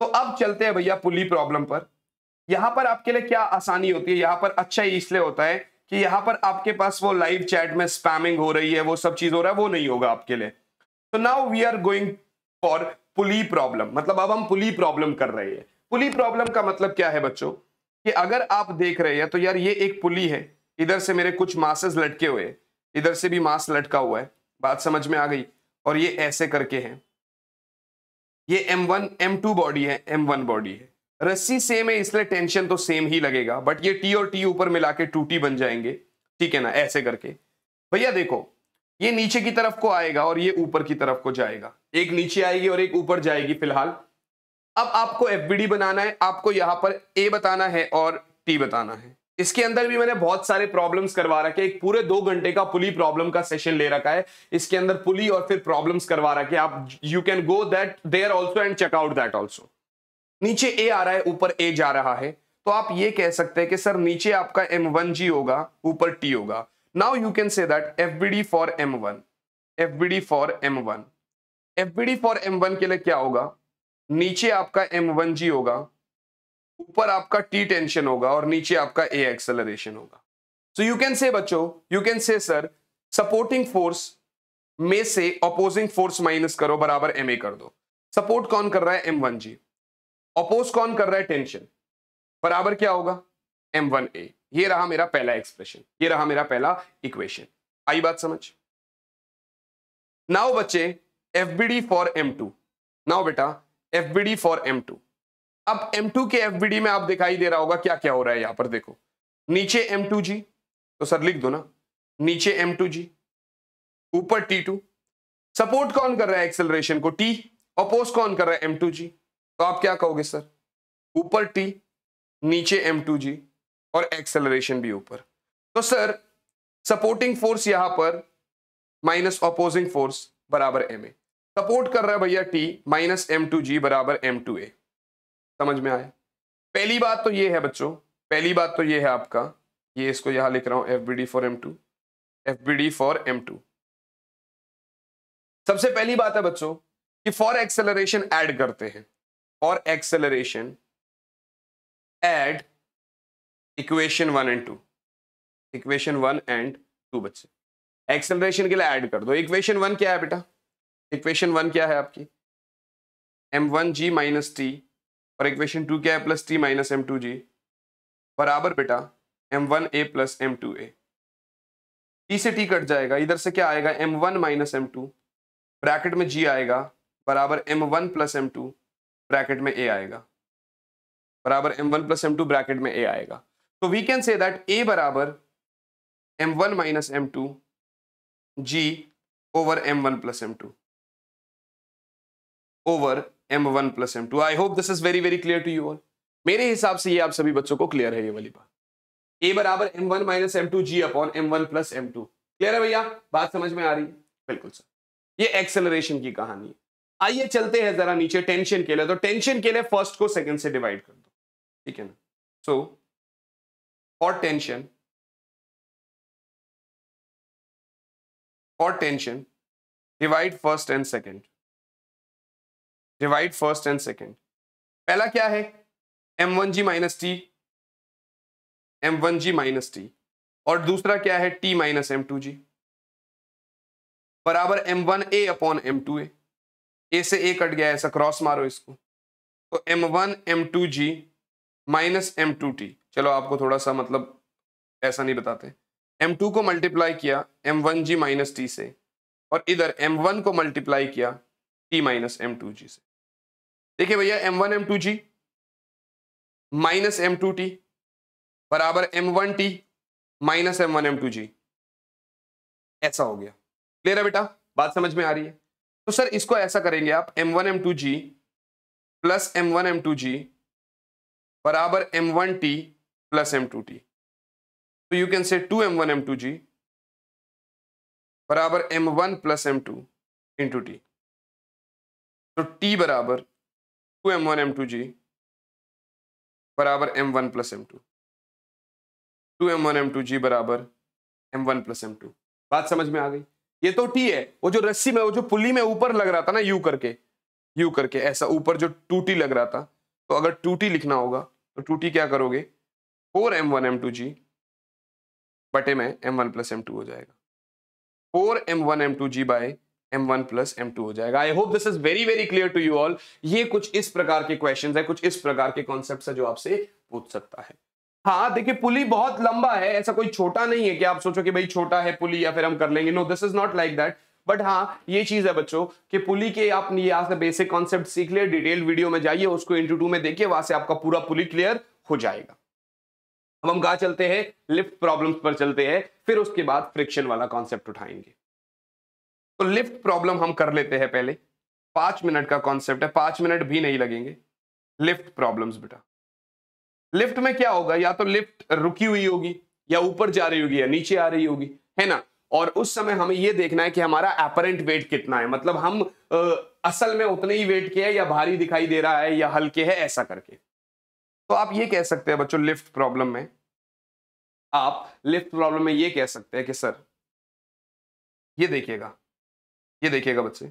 तो अब चलते हैं भैया पुली प्रॉब्लम पर यहां पर आपके लिए क्या आसानी होती है यहां पर अच्छा ही इसलिए होता है कि यहां पर आपके पास वो लाइव चैट में स्पैमिंग हो रही है वो सब चीज हो रहा है वो नहीं होगा आपके लिए तो now we are going for pulley problem मतलब अब हम पुली प्रॉब्लम कर रहे हैं पुली प्रॉब्लम का मतलब क्या है बच्चों कि अगर आप देख रहे हैं तो यार ये एक पुली है इधर से मेरे कुछ मासेस लटके हुए इधर से भी मास लटका हुआ है बात समझ में आ गई और ये ऐसे करके हैं ये M1 M2 बॉडी है M1 बॉडी है रस्सी सेम है इसलिए टेंशन तो सेम ही लगेगा बट ये टी और टी ऊपर मिला के टू टी बन जाएंगे ठीक है ना ऐसे करके भैया देखो ये नीचे की तरफ को आएगा और ये ऊपर की तरफ को जाएगा एक नीचे आएगी और एक ऊपर जाएगी फिलहाल अब आपको एफ बनाना है आपको यहां पर ए बताना है और टी बताना है इसके अंदर भी मैंने बहुत सारे प्रॉब्लम्स करवा रखे एक पूरे दो घंटे का पुली प्रॉब्लम का सेशन ले रखा है इसके अंदर पुली और फिर प्रॉब्लम्स करवा रखे आप you can go that there also and check out that also नीचे ए आ रहा है ऊपर ए जा रहा है तो आप ये कह सकते हैं कि सर नीचे आपका एम वन जी होगा ऊपर टी होगा now you can say that F B D for M one F B D for M one F B D for M one के लिए क्या होगा नीचे आपका एम वन जी होगा ऊपर आपका टी टेंशन होगा और नीचे आपका ए एक्सेलरेशन होगा सो यू कैन से बच्चों you can say sir supporting force में से अपोजिंग फोर्स माइनस करो बराबर एम ए कर दो सपोर्ट कौन कर रहा है एम वन जी अपोज कौन कर रहा है टेंशन बराबर क्या होगा एम वन ए ये रहा मेरा पहला एक्सप्रेशन ये रहा मेरा पहला इक्वेशन आई बात समझ नाउ बच्चे F B D for M two now बेटा F B D for M two अब M2 के FBD में आप दिखाई दे रहा होगा क्या क्या हो रहा है यहां पर देखो नीचे जी तो सर लिख दो ना नीचे जी ऊपर टू सपोर्ट कौन कर रहा है एक्सेलरेशन को टी अपोज कौन कर रहा है जी तो आप क्या कहोगे सर ऊपर टी नीचे जी और एक्सेलरेशन भी ऊपर तो सर सपोर्टिंग फोर्स यहां पर माइनस अपोजिंग फोर्स बराबर एम ए सपोर्ट कर रहा है भैया T minus M two G बराबर एम टू ए समझ में आया पहली बात तो ये है बच्चों पहली बात तो ये है आपका ये इसको यहाँ लिख रहा हूँ F B D for M two F B D for M two सबसे पहली बात है बच्चों कि फॉर एक्सेलरेशन ऐड करते हैं for acceleration add equation one and two equation one and two बच्चे एक्सेलरेशन के लिए ऐड कर दो इक्वेशन वन क्या है बेटा इक्वेशन वन क्या है आपकी M one G minus T और इक्वेशन टू क्या है plus T minus M two G बराबर बेटा M one A plus M two A T से टी कट जाएगा इधर से क्या आएगा M one minus M two bracket में जी आएगा बराबर M one plus M two bracket में ए आएगा बराबर M one plus M two bracket में ए आएगा तो we can say that A बराबर M one minus M two G over M one plus M two over M one plus M two I hope this is very very clear to you all मेरे हिसाब से ये आप सभी बच्चों को clear है ये वाली बात ए बराबर M one minus M two G upon M one plus M two clear है भैया बात समझ में आ रही है बिल्कुल सर ये एक्सेलरेशन की कहानी है आइए चलते हैं जरा नीचे टेंशन के लिए तो टेंशन के लिए फर्स्ट को सेकेंड से डिवाइड कर दो ठीक है ना so for tension for tension divide first and second divide first and second पहला क्या है M one G minus T M one G minus T और दूसरा क्या है T minus M two G बराबर M one A upon M two A A से A cut गया ऐसा क्रॉस मारो इसको तो M one M two G minus M two T चलो आपको थोड़ा सा मतलब ऐसा नहीं बताते एम टू को मल्टीप्लाई किया M one G minus T से और इधर एम वन को मल्टीप्लाई किया T minus M two G से देखिए भैया M one M two G minus M two T बराबर M one T minus M one M two G ऐसा हो गया क्लियर है बेटा बात समझ में आ रही है तो सर इसको ऐसा करेंगे आप M one M two G plus M one M two G बराबर M one T plus M two T तो you can say two M one M two G बराबर M one plus M two two T तो T बराबर two M one M two G बराबर M one plus M two two M one M two G बराबर M one plus M two बात समझ में आ गई ये तो टी है वो जो रस्सी में वो जो पुली में ऊपर लग रहा था ना यू करके यू करके ऐसा ऊपर जो टू टी लग रहा था तो अगर टू टी लिखना होगा तो टू टी क्या करोगे four M one M two G बटे में M one plus M two हो जाएगा four M one M two G by M one plus M two हो जाएगा I hope this is very very clear to you all ये कुछ इस प्रकार के क्वेश्चन है कुछ इस प्रकार के कॉन्सेप्ट है जो आपसे पूछ सकता है हाँ देखिए पुली बहुत लंबा है ऐसा कोई छोटा नहीं है कि आप सोचो कि भाई छोटा है पुली या फिर हम कर लेंगे no this is not like that but हाँ ये चीज है बच्चों कि पुली के आप यहाँ से बेसिक कॉन्सेप्ट सीख ले डिटेल वीडियो में जाइए उसको इंटू टू में देखिए वहां से आपका पूरा पुली क्लियर हो जाएगा अब हम कहा चलते हैं लिफ्ट प्रॉब्लम्स पर चलते हैं फिर उसके बाद फ्रिक्शन वाला कॉन्सेप्ट उठाएंगे तो लिफ्ट प्रॉब्लम हम कर लेते हैं पहले पांच मिनट का कॉन्सेप्ट है पांच मिनट भी नहीं लगेंगे लिफ्ट प्रॉब्लम्स बेटा लिफ्ट में क्या होगा या तो लिफ्ट रुकी हुई होगी या ऊपर जा रही होगी या नीचे आ रही होगी है ना और उस समय हमें यह देखना है कि हमारा अपरेंट वेट कितना है मतलब हम आ, असल में उतने ही वेट के है या भारी दिखाई दे रहा है या हल्के है ऐसा करके तो आप ये कह सकते हैं बच्चों लिफ्ट प्रॉब्लम में आप लिफ्ट प्रॉब्लम में ये कह सकते हैं कि सर ये देखिएगा ये देखिएगा बच्चे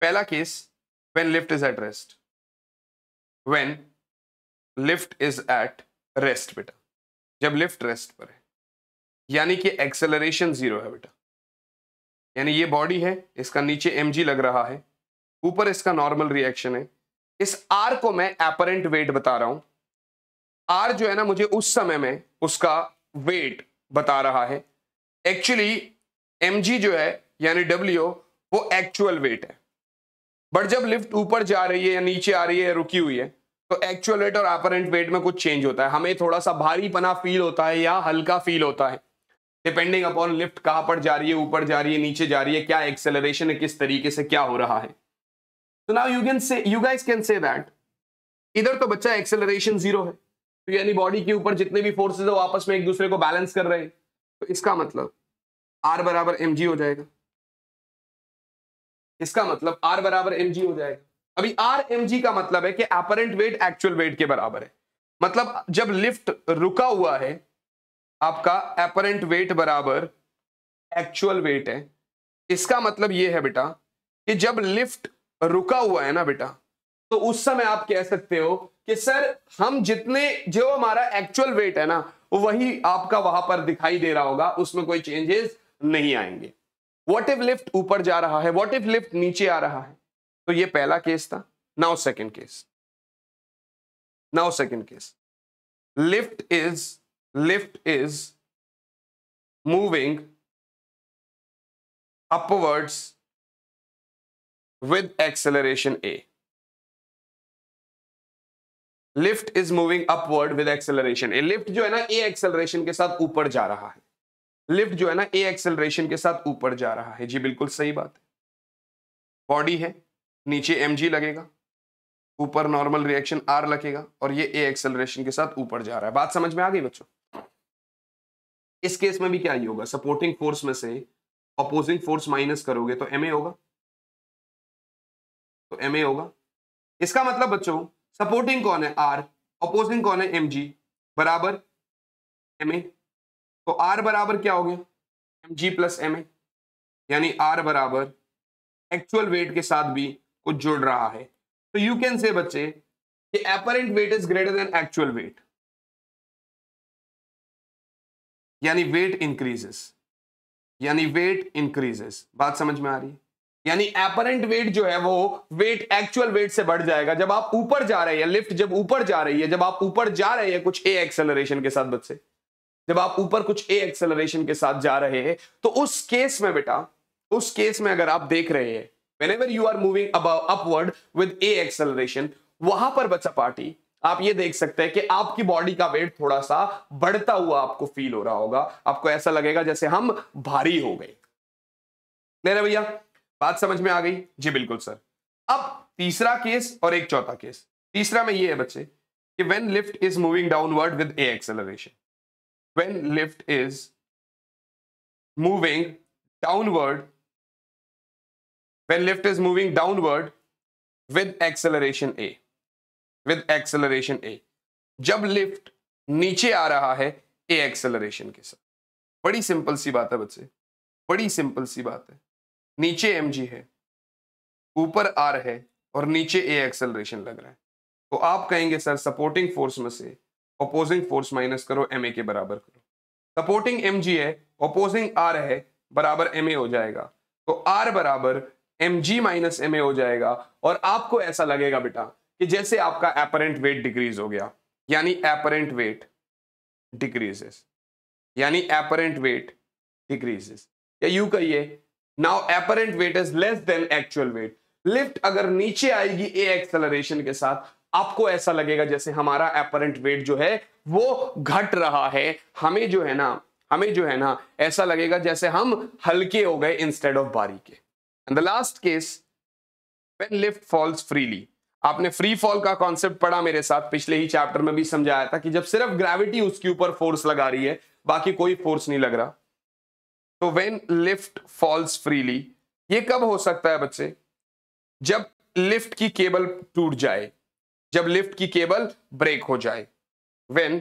पहला case when lift is at rest when lift is at rest बेटा जब लिफ्ट रेस्ट पर है यानी कि एक्सेलरेशन जीरो है बेटा यानी ये बॉडी है इसका नीचे एम लग रहा है ऊपर इसका नॉर्मल रिएक्शन है इस आर को मैं एपरेंट वेट बता रहा हूं आर जो है ना मुझे उस समय में उसका वेट बता रहा है एक्चुअली एम जो है यानी डब्ल्यू वो एक्चुअल वेट है बट जब लिफ्ट ऊपर जा रही है या नीचे आ रही है या रुकी हुई है तो एक्चुअल वेट और अपरेंट वेट में कुछ चेंज होता है हमें थोड़ा सा भारी पना फील होता है या हल्का फील होता है डिपेंडिंग अपॉन लिफ्ट कहां पर जा रही है ऊपर जा रही है नीचे जा रही है क्या एक्सेलरेशन है किस तरीके से क्या हो रहा है तो now you can say you guys can say that इधर तो बच्चा एक्सेलरेशन जीरो है तो यानी बॉडी के ऊपर जितने भी फोर्सेज है वो आपस में एक दूसरे को बैलेंस कर रहे हैं तो इसका मतलब आर बराबर एम हो जाएगा इसका मतलब आर बराबर एम जी हो जाएगा अभी आर एम जी का मतलब है कि अपरेंट वेट एक्चुअल वेट के बराबर है मतलब जब लिफ्ट रुका हुआ है आपका अपरेंट वेट बराबर एक्चुअल वेट है इसका मतलब यह है बेटा कि जब लिफ्ट रुका हुआ है ना बेटा तो उस समय आप कह सकते हो कि सर हम जितने जो हमारा एक्चुअल वेट है ना वही आपका वहां पर दिखाई दे रहा होगा उसमें कोई चेंजेस नहीं आएंगे वॉट इफ लिफ्ट ऊपर जा रहा है वॉट इफ लिफ्ट नीचे आ रहा है तो ये पहला केस था now second case now second case lift is lift is moving upwards with acceleration A lift is moving upward with acceleration A lift जो है ना ए एक्सेलरेशन के साथ ऊपर जा रहा है लिफ्ट जो है ना ए एक्सेलरेशन के साथ ऊपर जा रहा है जी बिल्कुल सही बात है बॉडी है नीचे एम लगेगा ऊपर नॉर्मल रिएक्शन आर लगेगा और ये ए एक्सेलरेशन के साथ ऊपर जा रहा है बात समझ में आ गई बच्चों इस केस में भी क्या ही होगा सपोर्टिंग फोर्स में से अपोजिंग फोर्स माइनस करोगे तो एम होगा तो एम होगा इसका मतलब बच्चों सपोर्टिंग कौन है आर अपोजिंग कौन है एम बराबर एम तो आर बराबर क्या हो गया M G plus M A यानी आर बराबर एक्चुअल वेट के साथ भी कुछ जुड़ रहा है तो यू कैन से बच्चे कि apparent weight is greater than actual weight यानी वेट इंक्रीजेस यानी वेट इंक्रीजेस बात समझ में आ रही है यानी एपरेंट वेट जो है वो वेट एक्चुअल वेट से बढ़ जाएगा जब आप ऊपर जा रहे हैं लिफ्ट जब ऊपर जा रही है जब आप ऊपर जा रहे हैं कुछ ए एक्सेलरेशन के साथ बच्चे जब आप ऊपर कुछ ए एक्सेलरेशन के साथ जा रहे हैं तो उस केस में बेटा उस केस में अगर आप देख रहे हैं whenever you are moving upward with a acceleration वहां पर बच्चा पार्टी आप ये देख सकते हैं कि आपकी बॉडी का वेट थोड़ा सा बढ़ता हुआ आपको फील हो रहा होगा आपको ऐसा लगेगा जैसे हम भारी हो गए क्लियर है भैया बात समझ में आ गई जी बिल्कुल सर अब तीसरा केस और एक चौथा केस तीसरा में ये है बच्चे कि when lift is moving downward with a acceleration when lift is moving downward when lift is moving downward with acceleration a with acceleration a जब लिफ्ट नीचे आ रहा है ए एक्सेलरेशन के साथ बड़ी सिंपल सी बात है बच्चे बड़ी सिंपल सी बात है नीचे एम जी है ऊपर आर है और नीचे ए एक्सेलरेशन लग रहा है तो आप कहेंगे सर सपोर्टिंग फोर्स में से अपोजिंग फोर्स माइनस करो एम के बराबर करो सपोर्टिंग एम है अपोजिंग आर है बराबर एम हो जाएगा तो आर बराबर एम जी माइनस एम हो जाएगा और आपको ऐसा लगेगा बेटा कि जैसे आपका एपरेंट वेट डिक्रीज हो गया यानी एपरेंट वेट डिक्रीजेस यानी एपरेंट वेट डिक्रीजेस या यू कहिए now apparent weight is less than actual weight lift अगर नीचे आएगी ए एक्सेलरेशन के साथ आपको ऐसा लगेगा जैसे हमारा अपरेंट वेट जो है वो घट रहा है हमें जो है ना हमें जो है ना ऐसा लगेगा जैसे हम हल्के हो गए इंस्टेड ऑफ बारी के and the last case when lift falls freely आपने फ्री फॉल का कॉन्सेप्ट पढ़ा मेरे साथ पिछले ही चैप्टर में भी समझाया था कि जब सिर्फ ग्रेविटी उसके ऊपर फोर्स लगा रही है बाकी कोई फोर्स नहीं लग रहा तो वेन लिफ्ट फॉल्स फ्रीली ये कब हो सकता है बच्चे जब लिफ्ट की केबल टूट जाए जब लिफ्ट की केबल ब्रेक हो जाए when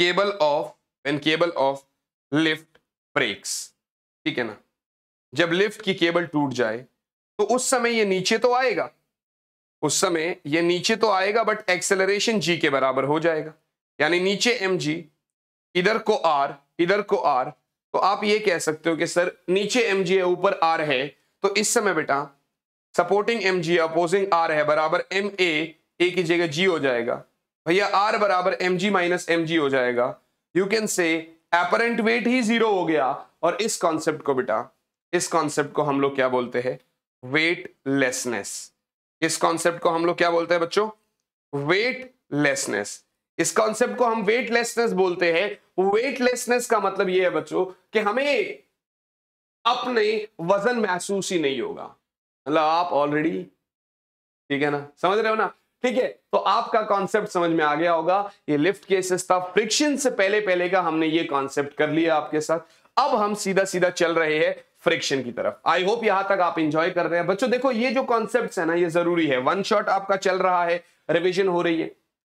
cable of when cable of lift breaks ठीक है ना जब लिफ्ट की केबल टूट जाए तो उस समय ये नीचे तो आएगा उस समय ये नीचे तो आएगा बट एक्सेलरेशन जी के बराबर हो जाएगा यानी नीचे एम जी इधर को आर इधर को आर तो आप ये कह सकते हो कि सर नीचे एम जी है ऊपर आर है तो इस समय बेटा supporting M G opposing R है बराबर एम ए ए की जगह जी हो जाएगा भैया आर बराबर M G minus M G हो जाएगा you can say apparent weight ही जीरो हो गया और इस कॉन्सेप्ट को बेटा इस कॉन्सेप्ट को हम लोग क्या बोलते हैं वेट लेसनेस इस कॉन्सेप्ट को हम लोग क्या बोलते हैं बच्चों वेट लेसनेस इस कॉन्सेप्ट को हम वेट लेसनेस बोलते हैं वेट लेसनेस का मतलब यह है बच्चों कि हमें अपने वजन महसूस ही नहीं होगा मतलब आप ऑलरेडी ठीक है ना समझ रहे हो ना ठीक है तो आपका कॉन्सेप्ट समझ में आ गया होगा ये लिफ्ट केसेस था फ्रिक्शन से पहले पहले का हमने ये कॉन्सेप्ट कर लिया आपके साथ अब हम सीधा सीधा चल रहे हैं फ्रिक्शन की तरफ आई होप यहां तक आप इंजॉय कर रहे हैं बच्चों देखो ये जो कॉन्सेप्ट है ना ये जरूरी है वन शॉट आपका चल रहा है रिविजन हो रही है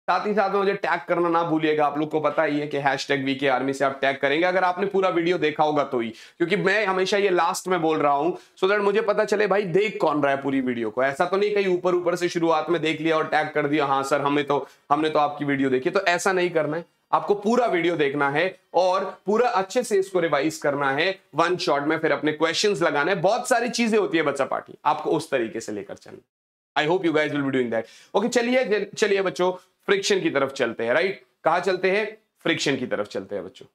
साथ ही साथ मुझे टैग करना ना भूलिएगा आप लोग को पता ही है कि hashtag V K army से आप टैग करेंगे अगर आपने पूरा वीडियो देखा होगा तो ही क्योंकि मैं हमेशा ये लास्ट में बोल रहा हूं सो so दैट मुझे पता चले भाई देख कौन रहा है पूरी वीडियो को ऐसा तो नहीं कहीं ऊपर ऊपर से शुरुआत में देख लिया और टैग कर दिया हाँ सर हमें तो हमने तो आपकी वीडियो देखी तो ऐसा नहीं करना है आपको पूरा वीडियो देखना है और पूरा अच्छे से इसको रिवाइज करना है वन शॉट में फिर अपने क्वेश्चन लगाने बहुत सारी चीजें होती है बच्चा पार्टी आपको उस तरीके से लेकर चलना I hope you guys will be doing that okay चलिए चलिए बच्चों फ्रिक्शन की तरफ चलते हैं राइट कहा चलते हैं फ्रिक्शन की तरफ चलते हैं बच्चों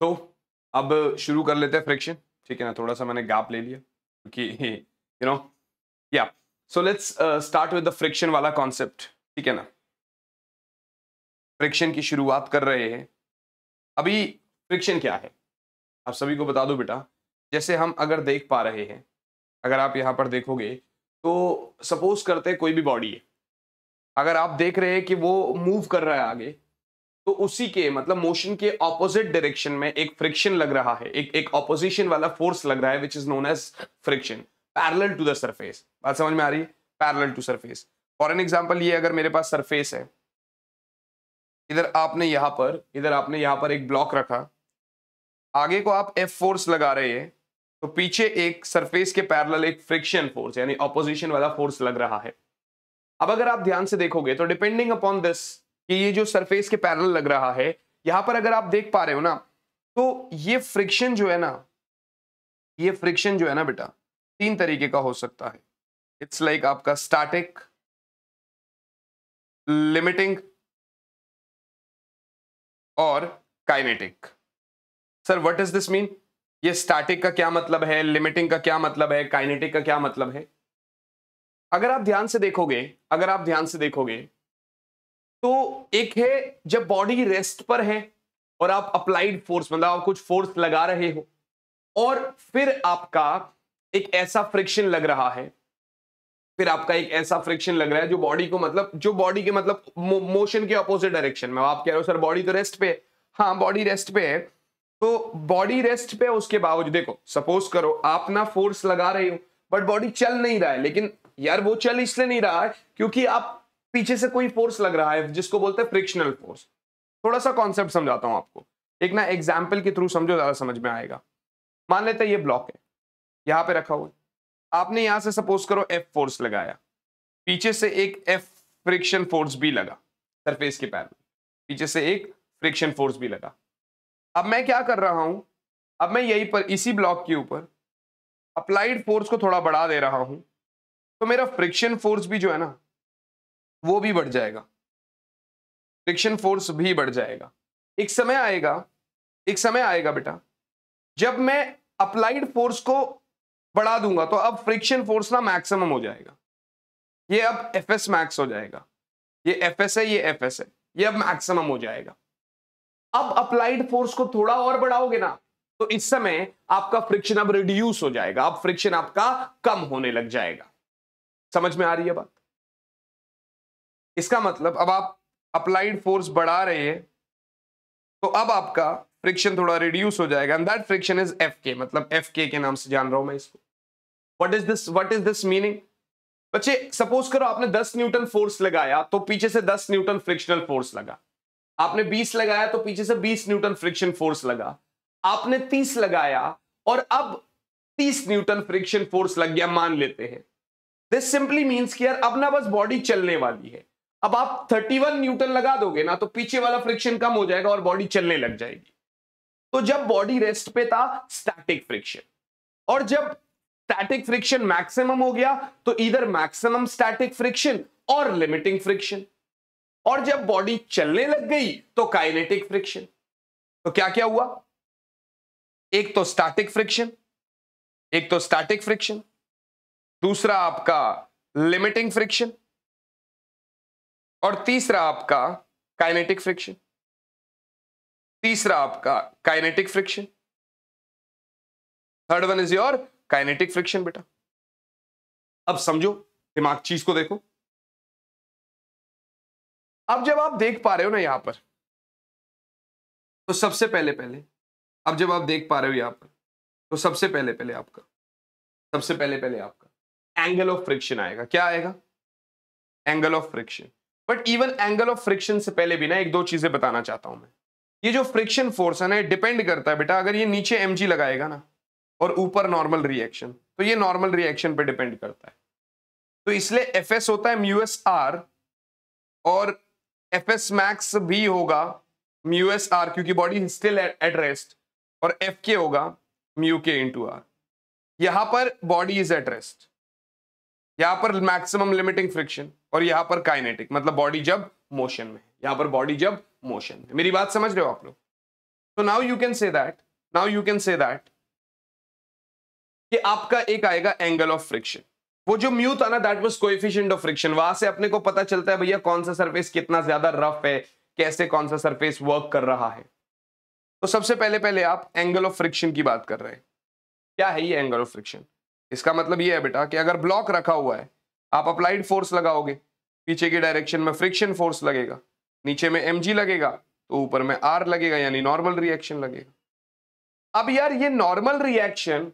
तो अब शुरू कर लेते हैं फ्रिक्शन ठीक है ना थोड़ा सा मैंने गैप ले लिया क्योंकि यू नो या so let's start with the friction वाला कॉन्सेप्ट ठीक है ना फ्रिक्शन की शुरुआत कर रहे हैं अभी फ्रिक्शन क्या है आप सभी को बता दो बेटा जैसे हम अगर देख पा रहे हैं अगर आप यहाँ पर देखोगे तो सपोज करते कोई भी बॉडी है अगर आप देख रहे हैं कि वो मूव कर रहा है आगे तो उसी के मतलब मोशन के ऑपोजिट डायरेक्शन में एक फ्रिक्शन लग रहा है एक एक ऑपोजिशन वाला फोर्स लग रहा है which is known as friction parallel to the surface बात समझ में आ रही है parallel to surface for an example ये अगर मेरे पास सरफेस है इधर आपने यहाँ पर इधर आपने यहाँ पर एक ब्लॉक रखा आगे को आप एफ फोर्स लगा रहे हैं तो पीछे एक सरफेस के पैरल एक फ्रिक्शन फोर्स यानी ऑपोजिशन वाला फोर्स लग रहा है अब अगर आप ध्यान से देखोगे तो डिपेंडिंग अपॉन दिस कि ये जो सरफेस के पैरल लग रहा है यहां पर अगर आप देख पा रहे हो ना तो ये फ्रिक्शन जो है ना ये फ्रिक्शन जो है ना बेटा तीन तरीके का हो सकता है इट्स लाइक like आपका स्टैटिक लिमिटिंग और kinetic sir what is this mean ये स्टैटिक का क्या मतलब है लिमिटिंग का क्या मतलब है काइनेटिक का क्या मतलब है अगर आप ध्यान से देखोगे अगर आप ध्यान से देखोगे तो एक है जब बॉडी रेस्ट पर है और आप अप्लाइड फोर्स मतलब आप कुछ फोर्स लगा रहे हो और फिर आपका एक ऐसा फ्रिक्शन लग रहा है फिर आपका एक ऐसा फ्रिक्शन लग रहा है जो बॉडी को मतलब जो बॉडी के मतलब मोशन के अपोजिट डायरेक्शन में आप कह रहे हो सर बॉडी तो रेस्ट पे है हाँ बॉडी रेस्ट पे है तो बॉडी रेस्ट पे उसके बावजूद देखो सपोज करो आप ना फोर्स लगा रहे हो बट बॉडी चल नहीं रहा है लेकिन यार वो चल इसलिए नहीं रहा है क्योंकि आप पीछे से कोई फोर्स लग रहा है जिसको बोलते हैं फ्रिक्शनल फोर्स थोड़ा सा कॉन्सेप्ट समझाता हूं आपको एक ना एग्जाम्पल के थ्रू समझो ज्यादा समझ में आएगा मान लेते हैं ये ब्लॉक है यहाँ पे रखा हुआ आपने यहां से सपोज करो एफ फोर्स लगाया पीछे से एक एफ फ्रिक्शन फोर्स भी लगा सरफेस के पैर पीछे से एक फ्रिक्शन फोर्स भी लगा अब मैं क्या कर रहा हूं अब मैं यही पर इसी ब्लॉक के ऊपर अप्लाइड फोर्स को थोड़ा बढ़ा दे रहा हूं तो मेरा फ्रिक्शन फोर्स भी जो है ना वो भी बढ़ जाएगा फ्रिक्शन फोर्स भी बढ़ जाएगा एक समय आएगा एक समय आएगा बेटा जब मैं अप्लाइड फोर्स को बढ़ा दूंगा तो अब फ्रिक्शन फोर्स ना मैक्सिमम हो जाएगा ये अब एफ एस मैक्स हो जाएगा ये एफ एस है ये एफ एस है ये अब मैक्सिमम हो जाएगा अब अप्लाइड फोर्स को थोड़ा और बढ़ाओगे ना तो इस समय आपका फ्रिक्शन अब रिड्यूस हो जाएगा अब फ्रिक्शन आपका कम होने लग जाएगा समझ में आ रही है बात इसका मतलब अब आप अप्लाइड फोर्स बढ़ा रहे हैं तो अब आपका फ्रिक्शन थोड़ा रिड्यूस हो जाएगा and that friction is F K मतलब एफ के के नाम से जान रहा हूं मैं इसको what is this what is this meaning बच्चे सपोज करो आपने 10 न्यूटन फोर्स लगाया तो पीछे से 10 न्यूटन फ्रिक्शनल फोर्स लगा आपने 20 लगाया तो पीछे से 20 न्यूटन फ्रिक्शन फोर्स लगा आपने 30 लगाया और अब 30 न्यूटन फ्रिक्शन फोर्स लग गया मान लेते हैं दिस सिंपली मीन्स कि यार अब ना बस बॉडी चलने वाली है अब आप 31 न्यूटन लगा दोगे ना तो पीछे वाला फ्रिक्शन कम हो जाएगा और बॉडी चलने लग जाएगी तो जब बॉडी रेस्ट पे था स्टैटिक फ्रिक्शन और जब स्टैटिक फ्रिक्शन मैक्सिमम हो गया तो इधर मैक्सिमम स्टैटिक फ्रिक्शन और लिमिटिंग फ्रिक्शन और जब बॉडी चलने लग गई तो काइनेटिक फ्रिक्शन तो क्या क्या हुआ एक तो स्टैटिक फ्रिक्शन एक तो स्टैटिक फ्रिक्शन दूसरा आपका लिमिटिंग फ्रिक्शन और तीसरा आपका काइनेटिक फ्रिक्शन तीसरा आपका kinetic friction third one is your kinetic friction बेटा अब समझो दिमाग चीज को देखो अब जब आप देख पा रहे हो ना यहां पर तो सबसे पहले पहले अब जब आप देख पा रहे हो यहां पर तो सबसे पहले पहले आपका सबसे पहले पहले आपका एंगल ऑफ फ्रिक्शन आएगा क्या आएगा angle of friction but even angle of friction से पहले भी ना एक दो चीजें बताना चाहता हूं मैं ये जो फ्रिक्शन फोर्स है ना डिपेंड करता है बेटा अगर ये नीचे एम लगाएगा ना और ऊपर नॉर्मल रिएक्शन तो ये नॉर्मल रिएक्शन पे डिपेंड करता है तो इसलिए एफ एस होता है म्यूएस आर और एफ एस मैक्स भी होगा म्यूएस आर क्योंकि बॉडी स्टिल एट रेस्ट और एफ के होगा म्यू के इंटू आर यहां पर बॉडी इज एट रेस्ट यहां पर मैक्सिमम लिमिटिंग फ्रिक्शन और यहाँ पर काइनेटिक मतलब बॉडी जब मोशन में यहाँ पर बॉडी जब मोशन में मेरी बात समझ रहे हो आप लोग तो now you can say that now you can say that कि आपका एक आएगा एंगल ऑफ फ्रिक्शन वो जो म्यू था ना that was coefficient of friction वहां से अपने को पता चलता है भैया कौन सा सरफेस कितना ज्यादा रफ है कैसे कौन सा सरफेस वर्क कर रहा है तो सबसे पहले पहले आप एंगल ऑफ फ्रिक्शन की बात कर रहे हैं क्या है ये एंगल ऑफ फ्रिक्शन इसका मतलब ये है बेटा कि अगर ब्लॉक रखा हुआ है आप अप्लाइड फोर्स लगाओगे पीछे की डायरेक्शन में फ्रिक्शन फोर्स लगेगा नीचे में एम लगेगा तो ऊपर में आर लगेगा यानी नॉर्मल रिएक्शन लगेगा अब यार ये नॉर्मल रिएक्शन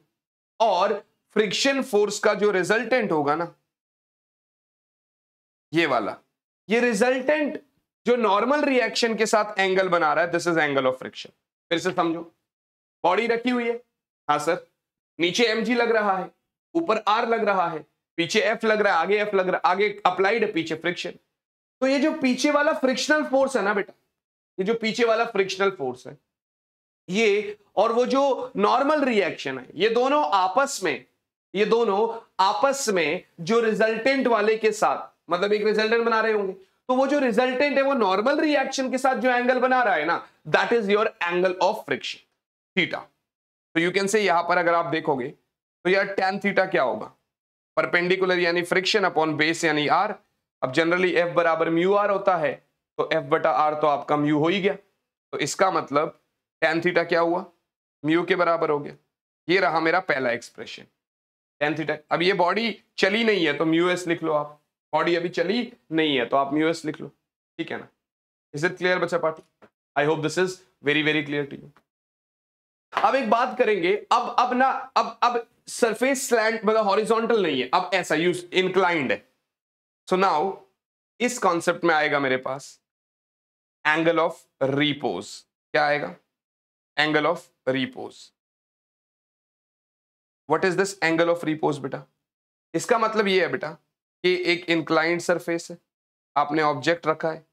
और फ्रिक्शन फोर्स का जो रिजल्टेंट होगा ना ये वाला ये रिजल्टेंट जो नॉर्मल रिएक्शन के साथ एंगल बना रहा है this is angle of friction फिर से समझो बॉडी रखी हुई है हाँ सर नीचे एम लग रहा है ऊपर आर लग रहा है पीछे एफ लग रहा है आगे एफ लग रहा है आगे अप्लाइड है पीछे फ्रिक्शन तो ये जो पीछे वाला फ्रिक्शनल फोर्स है ना बेटा ये जो पीछे वाला फ्रिक्शनल फोर्स है ये और वो जो नॉर्मल रिएक्शन है ये दोनों आपस में ये दोनों आपस में जो रिजल्टेंट वाले के साथ मतलब एक रिजल्टेंट बना रहे होंगे तो वो जो रिजल्टेंट है वो नॉर्मल रिएक्शन के साथ जो एंगल बना रहा है ना that is your angle of friction theta तो यू कैन से यहां पर अगर आप देखोगे तो यार टेन थीटा क्या होगा परपेंडिकुलर यानी फ्रिक्शन अपॉन बेस यानी आर अब जनरली एफ बराबर म्यू आर होता है तो एफ बटा आर तो आपका म्यू हो ही गया तो इसका मतलब टेन थीटा क्या हुआ म्यू के बराबर हो गया ये रहा मेरा पहला एक्सप्रेशन टेन थीटा अब ये बॉडी चली नहीं है तो म्यू एस लिख लो आप बॉडी अभी चली नहीं है तो आप म्यू एस लिख लो ठीक है ना इज इट क्लियर बच्चा party I hope this is very very clear to you अब एक बात करेंगे अब अब ना अब अब सरफेस स्लैंड मतलब हॉरिजॉन्टल नहीं है अब ऐसा यूज इंक्लाइंड है सो so नाउ इस कॉन्सेप्ट में आएगा मेरे पास एंगल ऑफ रिपोज क्या आएगा angle of repose what is this angle of repose बेटा इसका मतलब ये है बेटा कि एक इंक्लाइंड सरफेस है आपने ऑब्जेक्ट रखा है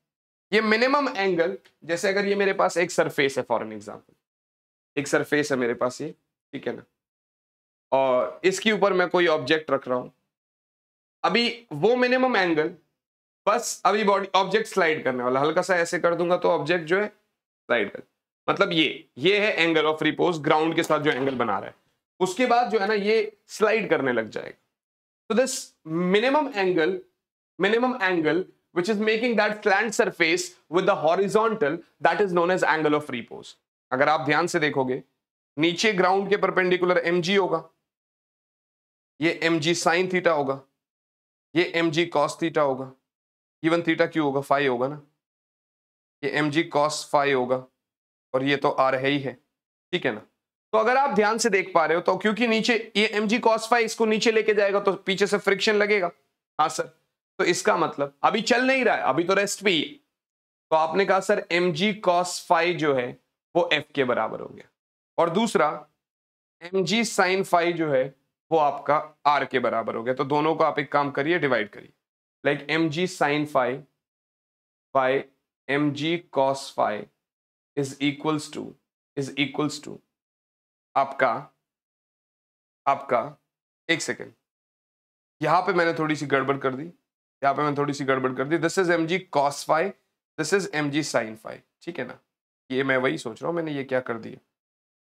ये मिनिमम एंगल जैसे अगर ये मेरे पास एक सरफेस है फॉर एन एग्जाम्पल एक सरफेस है मेरे पास ये ठीक है ना और इसके ऊपर मैं कोई ऑब्जेक्ट रख रहा हूं अभी वो मिनिमम एंगल बस अभी बॉडी ऑब्जेक्ट स्लाइड करने वाला हल्का सा ऐसे कर दूंगा तो ऑब्जेक्ट जो है स्लाइड कर मतलब ये ये है एंगल ऑफ रिपोज ग्राउंड के साथ जो एंगल बना रहा है उसके बाद जो है ना ये स्लाइड करने लग जाएगा तो this minimum angle minimum angle which is making that plane surface with the horizontal that is known as angle of repose अगर आप ध्यान से देखोगे नीचे ग्राउंड के परपेंडिकुलर एम होगा ये एम जी साइन थीटा होगा ये एम जी कॉस थीटा होगा इवन थीटा क्यों होगा फाइव होगा ना ये एम जी कॉस फाइव होगा और ये तो आर है ही है ठीक है ना तो अगर आप ध्यान से देख पा रहे हो तो क्योंकि नीचे ये एम जी कॉस फाइव इसको नीचे लेके जाएगा तो पीछे से फ्रिक्शन लगेगा हाँ सर तो इसका मतलब अभी चल नहीं रहा है अभी तो रेस्ट पे ही है तो आपने कहा sir M G cos five जो है वो एफ के बराबर हो गया और दूसरा एम जी साइन फाइव जो है वो आपका आर के बराबर हो गया तो दोनों को आप एक काम करिए डिवाइड करिए like M G sine five by M G cos five is equals to is equals to आपका आपका एक सेकेंड यहाँ पे मैंने थोड़ी सी गड़बड़ कर दी यहाँ पे मैंने थोड़ी सी गड़बड़ कर दी this is M G cos five this is M G sine five ठीक है ना ये मैं वही सोच रहा हूँ मैंने ये क्या कर दिया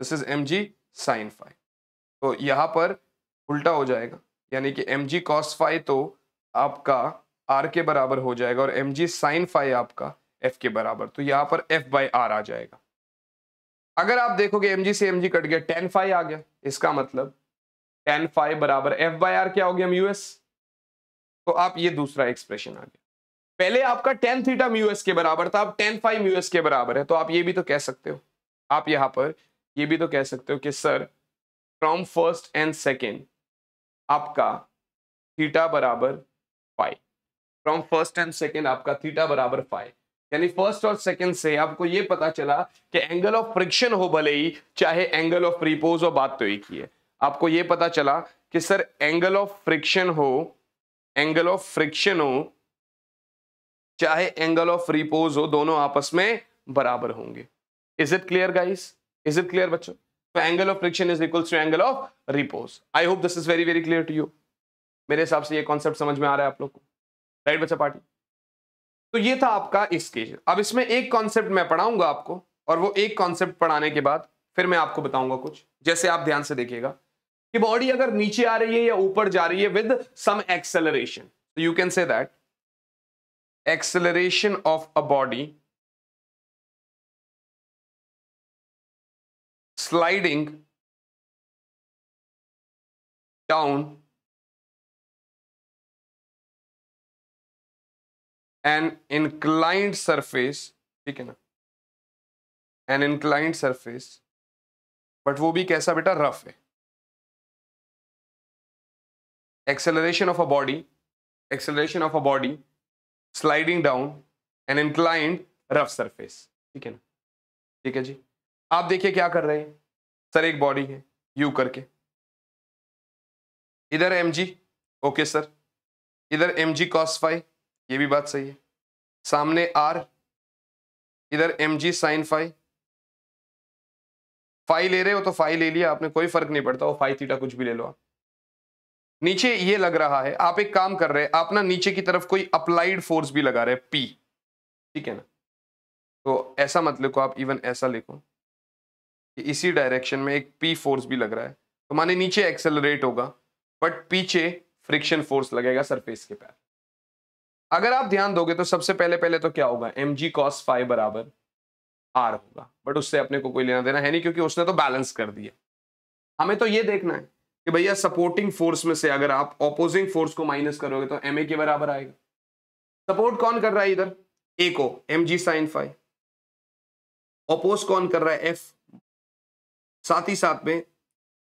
this is M G sine five तो यहाँ पर उल्टा हो जाएगा यानी कि एम जी कॉस फाइव तो आपका आर के बराबर हो जाएगा और एम जी साइन फाइव आपका एफ के बराबर तो यहाँ पर एफ बाई आर आ जाएगा अगर आप देखोगे एम जी से एम जी कट गया टेन फाइव आ गया इसका मतलब टेन फाइव बराबर एफ बाई आर क्या हो गया म्यू एस तो आप ये दूसरा एक्सप्रेशन आ गया पहले आपका टेन थीटा म्यू एस के बराबर था अब टेन फाइव म्यू एस के बराबर है तो आप ये भी तो कह सकते हो आप यहाँ पर ये भी तो कह सकते हो कि sir from first and second आपका थीटा बराबर five from first and second आपका थीटा बराबर फाइव यानी फर्स्ट और सेकंड से आपको ये पता चला कि एंगल ऑफ फ्रिक्शन हो भले ही चाहे एंगल ऑफ रिपोज हो बात तो एक ही है आपको ये पता चला कि सर एंगल ऑफ फ्रिक्शन हो एंगल ऑफ फ्रिक्शन हो चाहे एंगल ऑफ रिपोज हो दोनों आपस में बराबर होंगे is it clear guys is it clear बच्चों तो angle of friction is equals to angle of repose I hope this is very very clear to you मेरे हिसाब से ये कॉन्सेप्ट समझ में आ रहा है आप लोग को राइट बच्चा पार्टी तो ये था आपका इस केज अब इसमें एक कॉन्सेप्ट मैं पढ़ाऊंगा आपको और वो एक कॉन्सेप्ट पढ़ाने के बाद फिर मैं आपको बताऊंगा कुछ जैसे आप ध्यान से देखिएगा कि बॉडी अगर नीचे आ रही है या ऊपर जा रही है with some acceleration you can say that acceleration of a body sliding down an inclined surface ठीक है ना एन इंक्लाइंड सरफेस बट वो भी कैसा बेटा रफ है acceleration of a body acceleration of a body sliding down an inclined rough surface ठीक है ना ठीक है जी आप देखिए क्या कर रहे हैं सर एक बॉडी है यू करके इधर एम जी ओके सर इधर एम जी कॉस फाइव ये भी बात सही है सामने आर इधर M G sine five five ले रहे हो तो फाइव ले लिया आपने कोई फर्क नहीं पड़ता वो फाइव थीटा कुछ भी ले लो आप नीचे ये लग रहा है आप एक काम कर रहे हैं आप ना नीचे की तरफ कोई अप्लाइड फोर्स भी लगा रहे हैं पी ठीक है ना तो ऐसा मत लिखो आप इवन ऐसा लिखो इसी डायरेक्शन में एक पी फोर्स भी लग रहा है तो माने नीचे एक्सेलरेट होगा बट पीछे फ्रिक्शन फोर्स लगेगा सरफेस के पैर अगर आप ध्यान दोगे तो सबसे पहले पहले तो क्या होगा एम जी कॉस फाइव बराबर आर होगा बट उससे अपने को कोई लेना देना है नहीं क्योंकि उसने तो बैलेंस कर दिया हमें तो ये देखना है कि भैया सपोर्टिंग फोर्स में से अगर आप ऑपोजिंग फोर्स को माइनस करोगे तो एम ए के बराबर आएगा सपोर्ट कौन कर रहा है इधर ए को M G sine five oppose कौन कर रहा है एफ साथ ही साथ में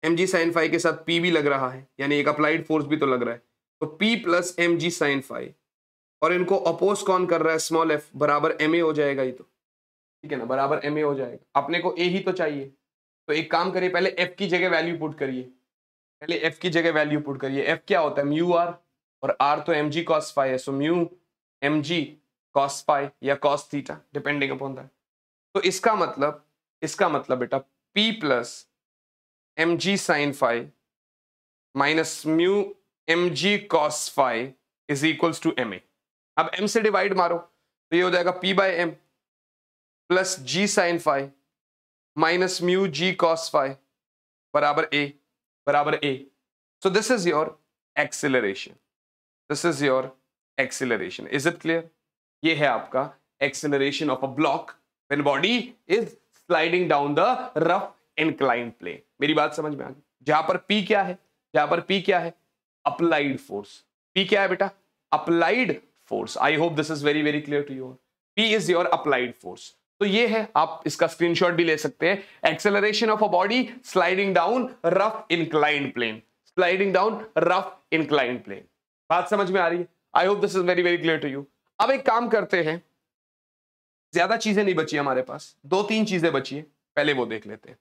एम जी साइन फाइव के साथ पी भी लग रहा है यानी एक अप्लाइड फोर्स भी तो लग रहा है तो P plus M G sine five और इनको अपोज कौन कर रहा है स्मॉल एफ बराबर एम ए हो जाएगा ये तो ठीक है ना बराबर एम ए हो जाएगा अपने को ए ही तो चाहिए तो एक काम करिए पहले एफ की जगह वैल्यू पुट करिए पहले एफ की जगह वैल्यू पुट करिए एफ क्या होता है म्यू आर और आर तो एम जी कॉस फाइव है so mu M G cos five या cos theta depending upon that तो इसका मतलब इसका मतलब बेटा P plus M G sine five minus mu M G cos five is equals to M A अब M से डिवाइड मारो तो ये हो जाएगा P by M plus G sine five minus mu G cos five बराबर A बराबर A so this is your acceleration this is your acceleration is it clear ये है आपका acceleration of a block when body is sliding down the rough incline plane मेरी बात समझ में आ गई जहां पर पी क्या है जहां पर पी क्या है अप्लाइड फोर्स पी क्या है बेटा applied force I hope this is very very clear to your P is your applied force तो ये है आप इसका स्क्रीनशॉट भी ले सकते हैं acceleration of a body sliding down rough incline plane sliding down rough incline plane बात समझ में आ रही है I hope this is very very clear to you अब एक काम करते हैं ज्यादा चीजें नहीं बची हमारे पास दो तीन चीजें बची है पहले वो देख लेते हैं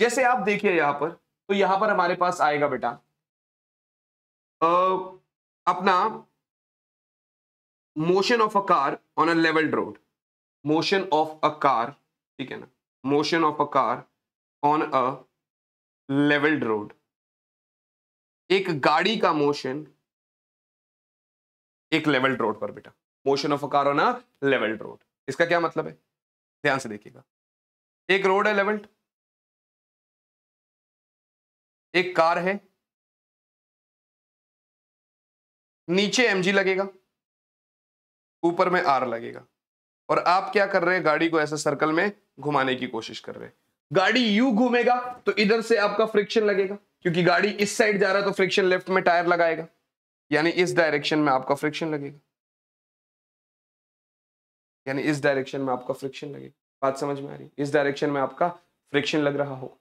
जैसे आप देखिए यहां पर तो यहां पर हमारे पास आएगा बेटा अपना motion of a car on a levelled road motion of a car ठीक है ना motion of a car on a levelled road एक गाड़ी का मोशन एक लेवल्ड रोड पर बेटा motion of a car on a levelled road इसका क्या मतलब है ध्यान से देखिएगा एक रोड है लेवल्ड एक कार है नीचे एमजी लगेगा ऊपर में आर लगेगा और आप क्या कर रहे हैं गाड़ी को ऐसे सर्कल में घुमाने की कोशिश कर रहे हैं गाड़ी यू घूमेगा तो इधर से आपका फ्रिक्शन लगेगा क्योंकि गाड़ी इस साइड जा रहा है तो फ्रिक्शन लेफ्ट में टायर लगाएगा यानी इस डायरेक्शन में आपका फ्रिक्शन लगेगा यानी इस डायरेक्शन में आपका फ्रिक्शन लगेगा बात समझ में आ रही है इस डायरेक्शन में आपका फ्रिक्शन लग रहा होगा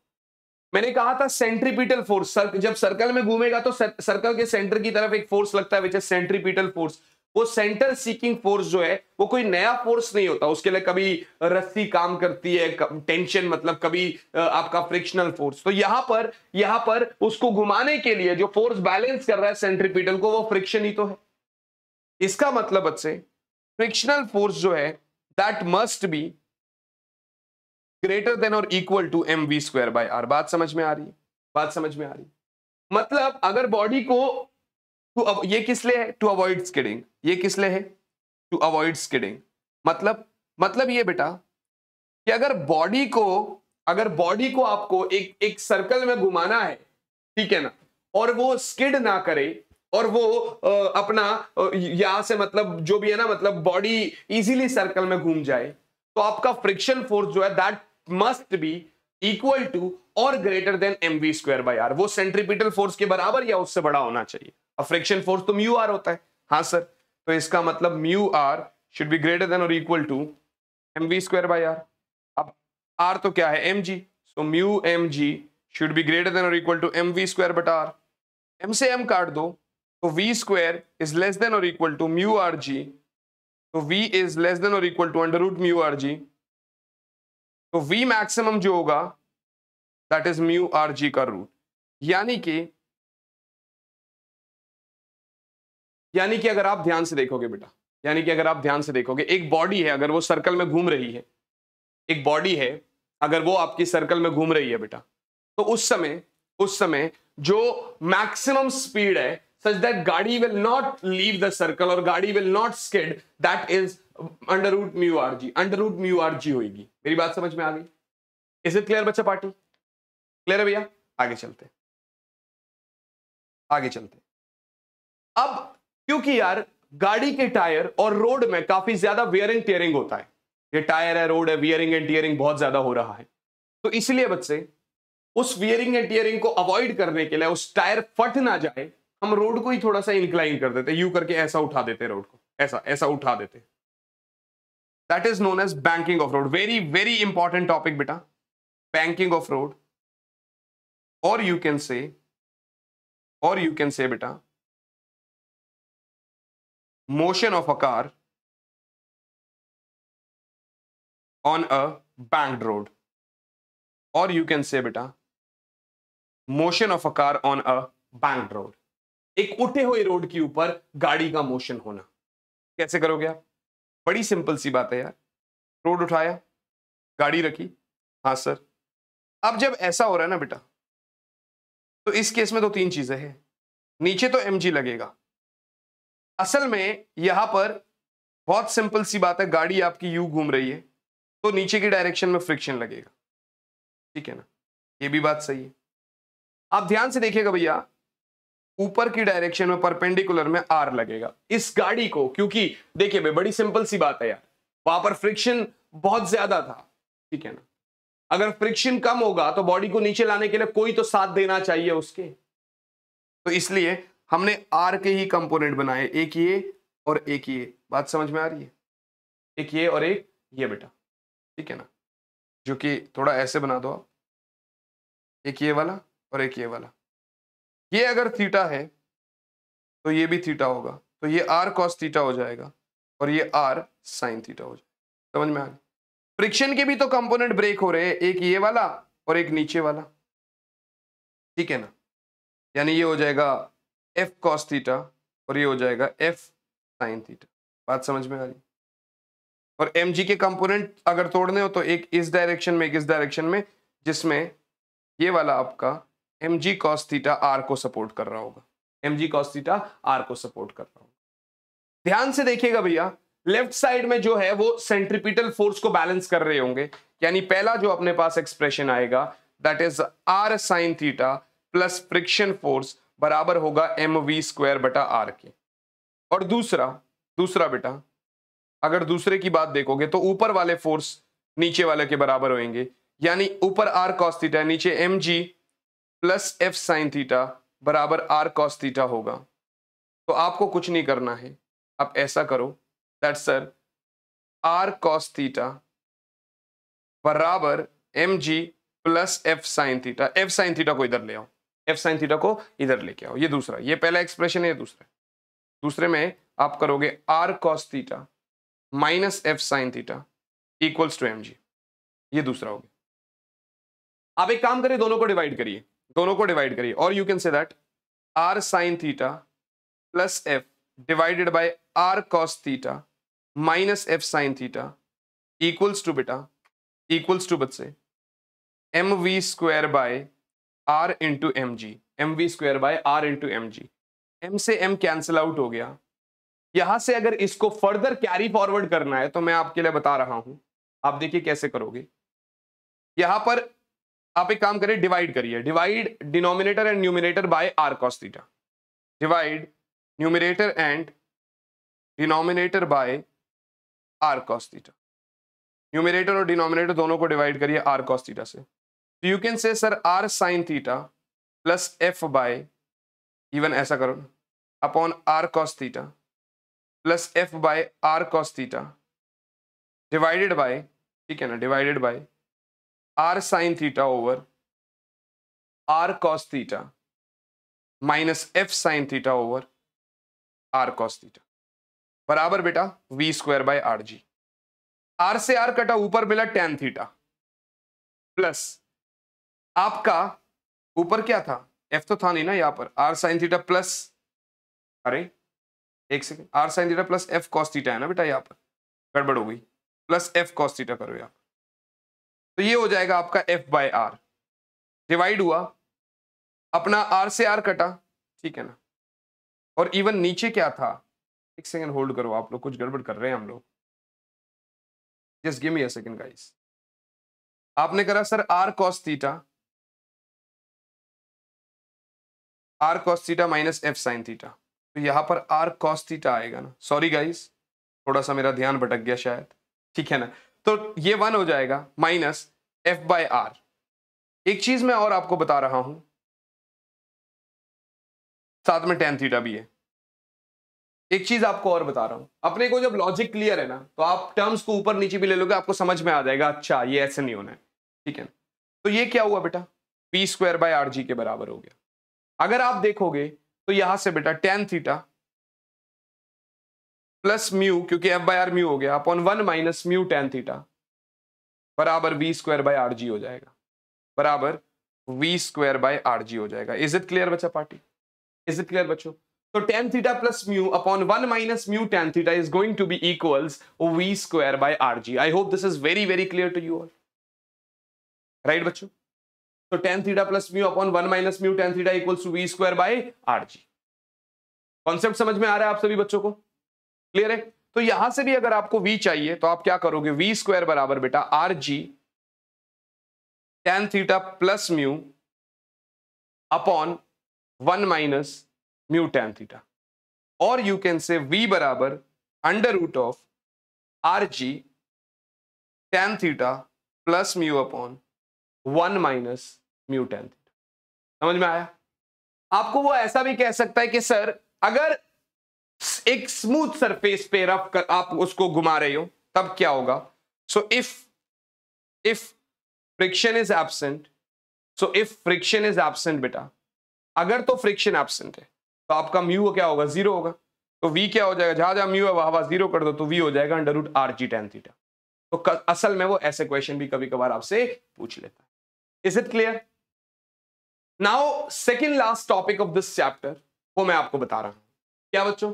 मैंने कहा था सेंट्रीपिटल फोर्स सर्क, जब सर्कल में घूमेगा तो सर, सर्कल के सेंटर की तरफ एक फोर्स लगता है सेंट्रीपिटल फोर्स वो सेंटर सीकिंग फोर्स जो है वो कोई नया फोर्स नहीं होता उसके लिए कभी रस्सी काम करती है टेंशन मतलब कभी आपका फ्रिक्शनल फोर्स तो यहां पर यहां पर उसको घुमाने के लिए जो फोर्स बैलेंस कर रहा है सेंट्रीपिटल को वो फ्रिक्शन ही तो है इसका मतलब अच्छे फ्रिक्शनल फोर्स जो है that must be greater than और equal to M V square by R बात समझ में आ रही है बात समझ में आ रही है मतलब अगर बॉडी को टू ये किस लिए है टू अवॉइड स्किडिंग ये किस लिए है टू अवॉइड स्किडिंग मतलब मतलब ये बेटा कि अगर बॉडी को अगर बॉडी को आपको एक एक सर्कल में घुमाना है ठीक है ना और वो स्किड ना करे और वो अपना यहां से मतलब जो भी है ना मतलब बॉडी इजीली सर्कल में घूम जाए तो आपका फ्रिक्शन फोर्स जो है that must be equal to और greater than M V square by R वो सेंट्रीपिटल फोर्स के बराबर या उससे बड़ा होना चाहिए और फ्रिक्शन फोर्स तो म्यू आर होता है हाँ सर तो इसका मतलब mu R should be greater than और equal to M V square by R अब आर तो क्या है M G so mu M G should be greater than और equal to M V square but R M से M काट दो तो V square is less than और equal to mu R G तो v इज लेस देन और equal to under root mu R G तो v maximum तो जो होगा that is mu R G का रूट यानी कि यानी कि अगर आप ध्यान से देखोगे बेटा यानी कि अगर आप ध्यान से देखोगे एक बॉडी है अगर वो सर्कल में घूम रही है एक बॉडी है अगर वो आपकी सर्कल में घूम रही है बेटा तो उस समय उस समय जो मैक्सिमम स्पीड है such that Gaudi will not leave the circle और गाड़ी will not skid that is under root mu rg under root mu rg होगी मेरी बात समझ में आ गई इज इट क्लियर बच्चा पार्टी क्लियर है भैया आगे चलते आगे चलते अब क्योंकि यार गाड़ी के टायर और रोड में काफी ज्यादा वेयर एंड टेयरिंग होता है ये टायर है रोड है वियरिंग एंड टियरिंग बहुत ज्यादा हो रहा है तो इसलिए बच्चे उस वियरिंग एंड टियरिंग को अवॉइड करने के लिए उस टायर फट ना जाए हम रोड को ही थोड़ा सा इंक्लाइन कर देते यू करके ऐसा उठा देते रोड को ऐसा ऐसा उठा देते that is known as banking of road very very important topic बेटा बैंकिंग ऑफ रोड और यू कैन से और यू कैन से बेटा motion of a car on a bank road और यू कैन से बेटा motion of a car on a bank road एक उठे हुए road के ऊपर गाड़ी का मोशन होना कैसे करोगे आप बड़ी सिंपल सी बात है यार रोड उठाया गाड़ी रखी हाँ सर अब जब ऐसा हो रहा है ना बेटा तो इस केस में तो तीन चीजें हैं नीचे तो एम लगेगा असल में यहां पर बहुत सिंपल सी बात है गाड़ी आपकी यू घूम रही है तो नीचे की डायरेक्शन में फ्रिक्शन लगेगा ठीक है ना ये भी बात सही है आप ध्यान से देखिएगा भैया ऊपर की डायरेक्शन में परपेंडिकुलर में आर लगेगा इस गाड़ी को क्योंकि देखिए भाई बड़ी सिंपल सी बात है यार वहां पर फ्रिक्शन बहुत ज्यादा था ठीक है ना अगर फ्रिक्शन कम होगा तो बॉडी को नीचे लाने के लिए कोई तो साथ देना चाहिए उसके तो इसलिए हमने आर के ही कंपोनेंट बनाए एक ये और एक ये बात समझ में आ रही है एक ये और एक ये बेटा ठीक है ना जो कि थोड़ा ऐसे बना दो आप एक ये वाला और एक ये वाला ये अगर थीटा है तो ये भी थीटा होगा तो ये आर कॉस थीटा हो जाएगा और ये आर साइन थीटा हो जाएगा समझ में आ गया फ्रिक्शन के भी तो कंपोनेंट ब्रेक हो रहे हैं एक ये वाला और एक नीचे वाला ठीक है ना यानी ये हो जाएगा एफ कॉस थीटा और ये हो जाएगा एफ साइन थीटा बात समझ में आ रही और एम जी के कंपोनेंट अगर तोड़ने हो तो एक इस डायरेक्शन में एक इस डायरेक्शन में जिसमें ये वाला आपका M G cos theta R को सपोर्ट कर रहा होगा M G cos theta R को सपोर्ट कर रहा होगा ध्यान से देखिएगा भैया लेफ्ट साइड में जो है वो सेंट्रिपिटल फोर्स को बैलेंस कर रहे होंगे यानी पहला जो अपने पास एक्सप्रेशन आएगा that is R sine theta plus friction force बराबर होगा एम वी स्क्वायर बटा आर के और दूसरा दूसरा बेटा अगर दूसरे की बात देखोगे तो ऊपर वाले फोर्स नीचे वाले के बराबर होंगे यानी ऊपर आर कॉस्थीटा नीचे M G plus F sine theta बराबर आर कॉस थीटा होगा तो आपको कुछ नहीं करना है आप ऐसा करो that sir R cos theta बराबर M G plus F sine theta F sine theta को इधर ले आओ एफ साइन थीटा को इधर लेके आओ ये दूसरा ये पहला एक्सप्रेशन है ये दूसरा दूसरे में आप करोगे R cos theta minus F sine theta equals to M G ये दूसरा हो गया आप एक काम करिए दोनों को डिवाइड करिए दोनों को डिवाइड करिए और you can say that R sine theta plus F divided by R cos theta minus F sine theta equals to बेटा इक्वल्स टू बच्चे M V square by R into M G M V square by R into M G M से M cancel out हो गया यहां से अगर इसको further carry forward करना है तो मैं आपके लिए बता रहा हूं आप देखिए कैसे करोगे यहां पर आप एक काम करिए डिवाइड करिए divide denominator and numerator by R cos theta divide numerator and denominator by R cos theta numerator और डिनोमिनेटर दोनों को डिवाइड करिए आर कॉस थीटा से तो you can say sir R sine theta plus F by even ऐसा करो upon R cos theta plus F by R cos theta divided by ठीक है ना divided by R sine theta over R cos theta minus F sine theta over R cos theta बराबर बेटा V square by R G R से R कटा ऊपर मिला ten theta plus आपका ऊपर क्या था एफ तो था नहीं ना यहां पर आर साइन थीटा प्लस अरे एक second R sine theta plus F cos theta है ना बेटा यहां पर गड़बड़ हो गई प्लस एफ कॉस थीटा करो यहां पर तो ये हो जाएगा आपका एफ बाय आर डिवाइड हुआ अपना आर से आर कटा ठीक है ना और इवन नीचे क्या था एक सेकंड होल्ड करो आप लोग कुछ गड़बड़ कर रहे हैं हम लोग just give me a second guys आपने करा sir R cos theta R cos theta minus F sine theta तो यहाँ पर आर cos थीटा आएगा ना सॉरी गाइस थोड़ा सा मेरा ध्यान भटक गया शायद ठीक है ना तो ये वन हो जाएगा माइनस एफ बाय आर एक चीज मैं और आपको बता रहा हूं साथ में टेन थीटा भी है एक चीज आपको और बता रहा हूं अपने को जब लॉजिक क्लियर है ना तो आप टर्म्स को ऊपर नीचे भी ले लोगे आपको समझ में आ जाएगा अच्छा ये ऐसे नहीं होना है ठीक है तो ये क्या हुआ बेटा P square by R G के बराबर हो गया अगर आप देखोगे तो यहां से बेटा टेन थीटा प्लस म्यू क्योंकि एफ बाई आर म्यू हो गया upon one minus mu tan theta बराबर V square by R G हो जाएगा बराबर V square by R G हो जाएगा इज इट क्लियर बच्चा पार्टी इज इट क्लियर बच्चों तो tan theta plus mu upon one minus mu tan theta is going to be equals V square by R G I hope this is very very clear to you all right बच्चों तो tan theta plus mu upon one minus mu tan theta equals to V square by R G concept समझ में आ रहा है आप सभी बच्चों को क्लियर है तो यहां से भी अगर आपको वी चाहिए तो आप क्या करोगे वी स्क्वायर बराबर बेटा R G tan theta plus mu upon one minus mu tan theta और यू कैन से वी बराबर under root of R G tan theta plus mu upon one minus mu tan theta समझ में आया आपको वो ऐसा भी कह सकता है कि सर अगर एक स्मूथ सरफेस पे रफ कर आप उसको घुमा रहे हो तब क्या होगा so if if friction is absent so if friction is absent बेटा अगर तो फ्रिक्शन एबसेंट है तो आपका म्यू क्या होगा जीरो होगा तो वी क्या हो जाएगा जहां जहां म्यू है वहां वहां जीरो कर दो तो वी हो जाएगा under root R G tan theta तो कर, असल में वो ऐसे क्वेश्चन भी कभी कभार आपसे पूछ लेता है is it clear now second last topic of this chapter वो मैं आपको बता रहा हूं क्या बच्चों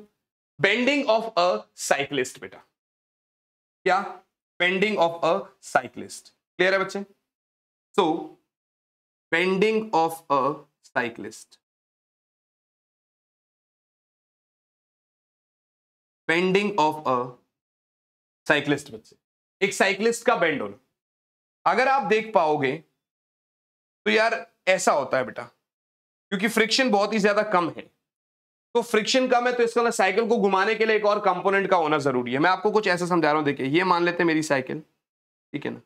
बेंडिंग ऑफ अ साइक्लिस्ट बेटा क्या bending of a cyclist clear है बच्चे so bending of a cyclist bending of a cyclist बच्चे एक साइक्लिस्ट का बेंड होना अगर आप देख पाओगे तो यार ऐसा होता है बेटा क्योंकि फ्रिक्शन बहुत ही ज्यादा कम है तो फ्रिक्शन कम है तो इसका मतलब साइकिल को घुमाने के लिए एक और कंपोनेंट का होना जरूरी है मैं आपको कुछ ऐसा समझा रहा हूँ देखिए ये मान लेते हैं मेरी साइकिल ठीक है ना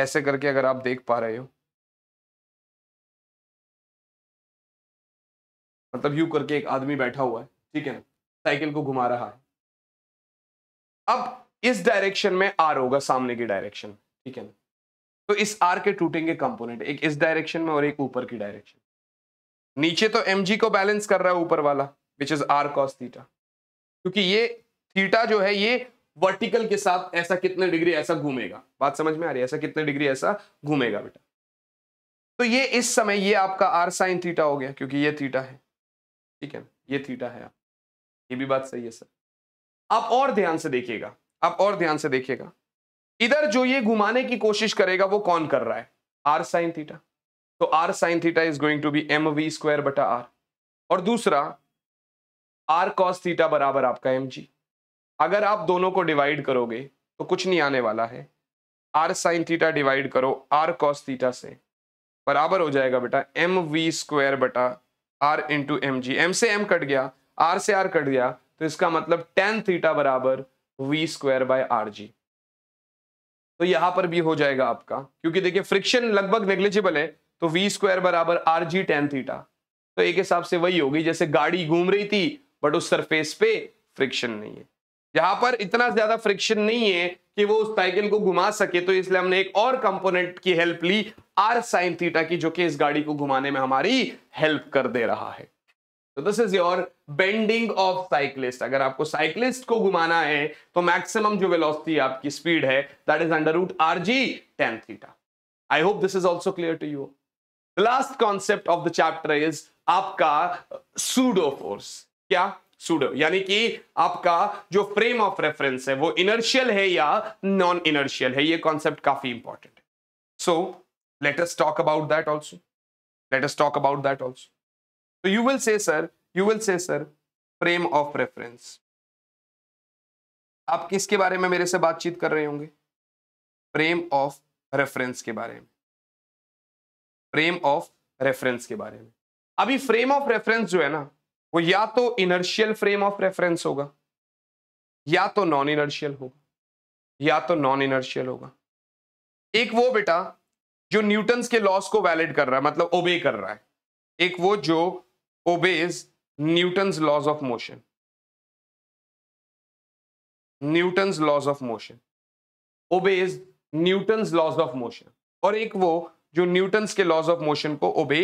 ऐसे करके अगर आप देख पा रहे हो मतलब यू करके एक आदमी बैठा हुआ है ठीक है ना साइकिल को घुमा रहा है अब इस डायरेक्शन में आर होगा सामने की डायरेक्शन ठीक है ना तो इस आर के टूटेंगे कंपोनेंट एक इस डायरेक्शन में और एक ऊपर की डायरेक्शन नीचे तो एम को बैलेंस कर रहा है ऊपर वाला which is R cos theta क्योंकि ये थीटा जो है ये वर्टिकल के साथ ऐसा कितने डिग्री ऐसा घूमेगा बात समझ में आ रही है ऐसा कितने डिग्री ऐसा घूमेगा बेटा तो ये इस समय ये आपका आर साइन थीटा हो गया क्योंकि ये थीटा है ठीक है ना ये थीटा है आप ये भी बात सही है सर आप और ध्यान से देखिएगा आप और ध्यान से देखिएगा इधर जो ये घुमाने की कोशिश करेगा वो कौन कर रहा है आर साइन थीटा तो R sine theta is going to be M V square बटा आर और दूसरा आर कॉस थीटा बराबर आपका एम जी अगर आप दोनों को डिवाइड करोगे तो कुछ नहीं आने वाला है आर साइन थीटा डिवाइड करो आर कॉस थीटा से बराबर हो जाएगा बेटा एम वी स्क्वायर बटा R into M G M से एम कट गया आर से आर कट गया तो इसका मतलब टेन थीटा बराबर V square by R G तो यहां पर भी हो जाएगा आपका क्योंकि देखिए फ्रिक्शन लगभग नेग्लिजिबल है तो वी स्क्वायर बराबर आर जी टेन थीटा तो एक हिसाब से वही होगी जैसे गाड़ी घूम रही थी बट उस सरफेस पे फ्रिक्शन नहीं है यहां पर इतना ज्यादा फ्रिक्शन नहीं है कि वो उस साइकिल को घुमा सके तो इसलिए हमने एक और कंपोनेंट की हेल्प ली आर साइन थीटा की जो कि इस गाड़ी को घुमाने में हमारी हेल्प कर दे रहा है तो this is your bending of cyclist अगर आपको साइक्लिस्ट को घुमाना है तो मैक्सिमम जो वेलोसिटी आपकी स्पीड है that is under root R G tan theta I hope this is also clear to you the last concept of the chapter is आपका सूडो फोर्स क्या सूडो यानी कि आपका जो फ्रेम ऑफ रेफरेंस है वो इनर्शियल है या नॉन इनर्शियल है ये कॉन्सेप्ट काफी इंपॉर्टेंट है so let us talk about that also let us talk about that also तो you will say sir you will say sir frame of reference आप किसके बारे में मेरे से बातचीत कर रहे होंगे फ्रेम ऑफ रेफरेंस के बारे में फ्रेम ऑफ रेफरेंस के बारे में अभी फ्रेम ऑफ रेफरेंस जो है ना वो या तो इनर्शियल फ्रेम ऑफ रेफरेंस होगा या तो नॉन इनर्शियल होगा या तो नॉन इनर्शियल होगा एक वो बेटा जो न्यूटन के लॉस को वैलिड कर रहा है मतलब ओबे कर रहा है एक वो जो obeys Newton's laws of motion. Newton's laws of motion. Obeys Newton's laws of motion. और एक वो जो न्यूटन्स के लॉज ऑफ मोशन को ओबे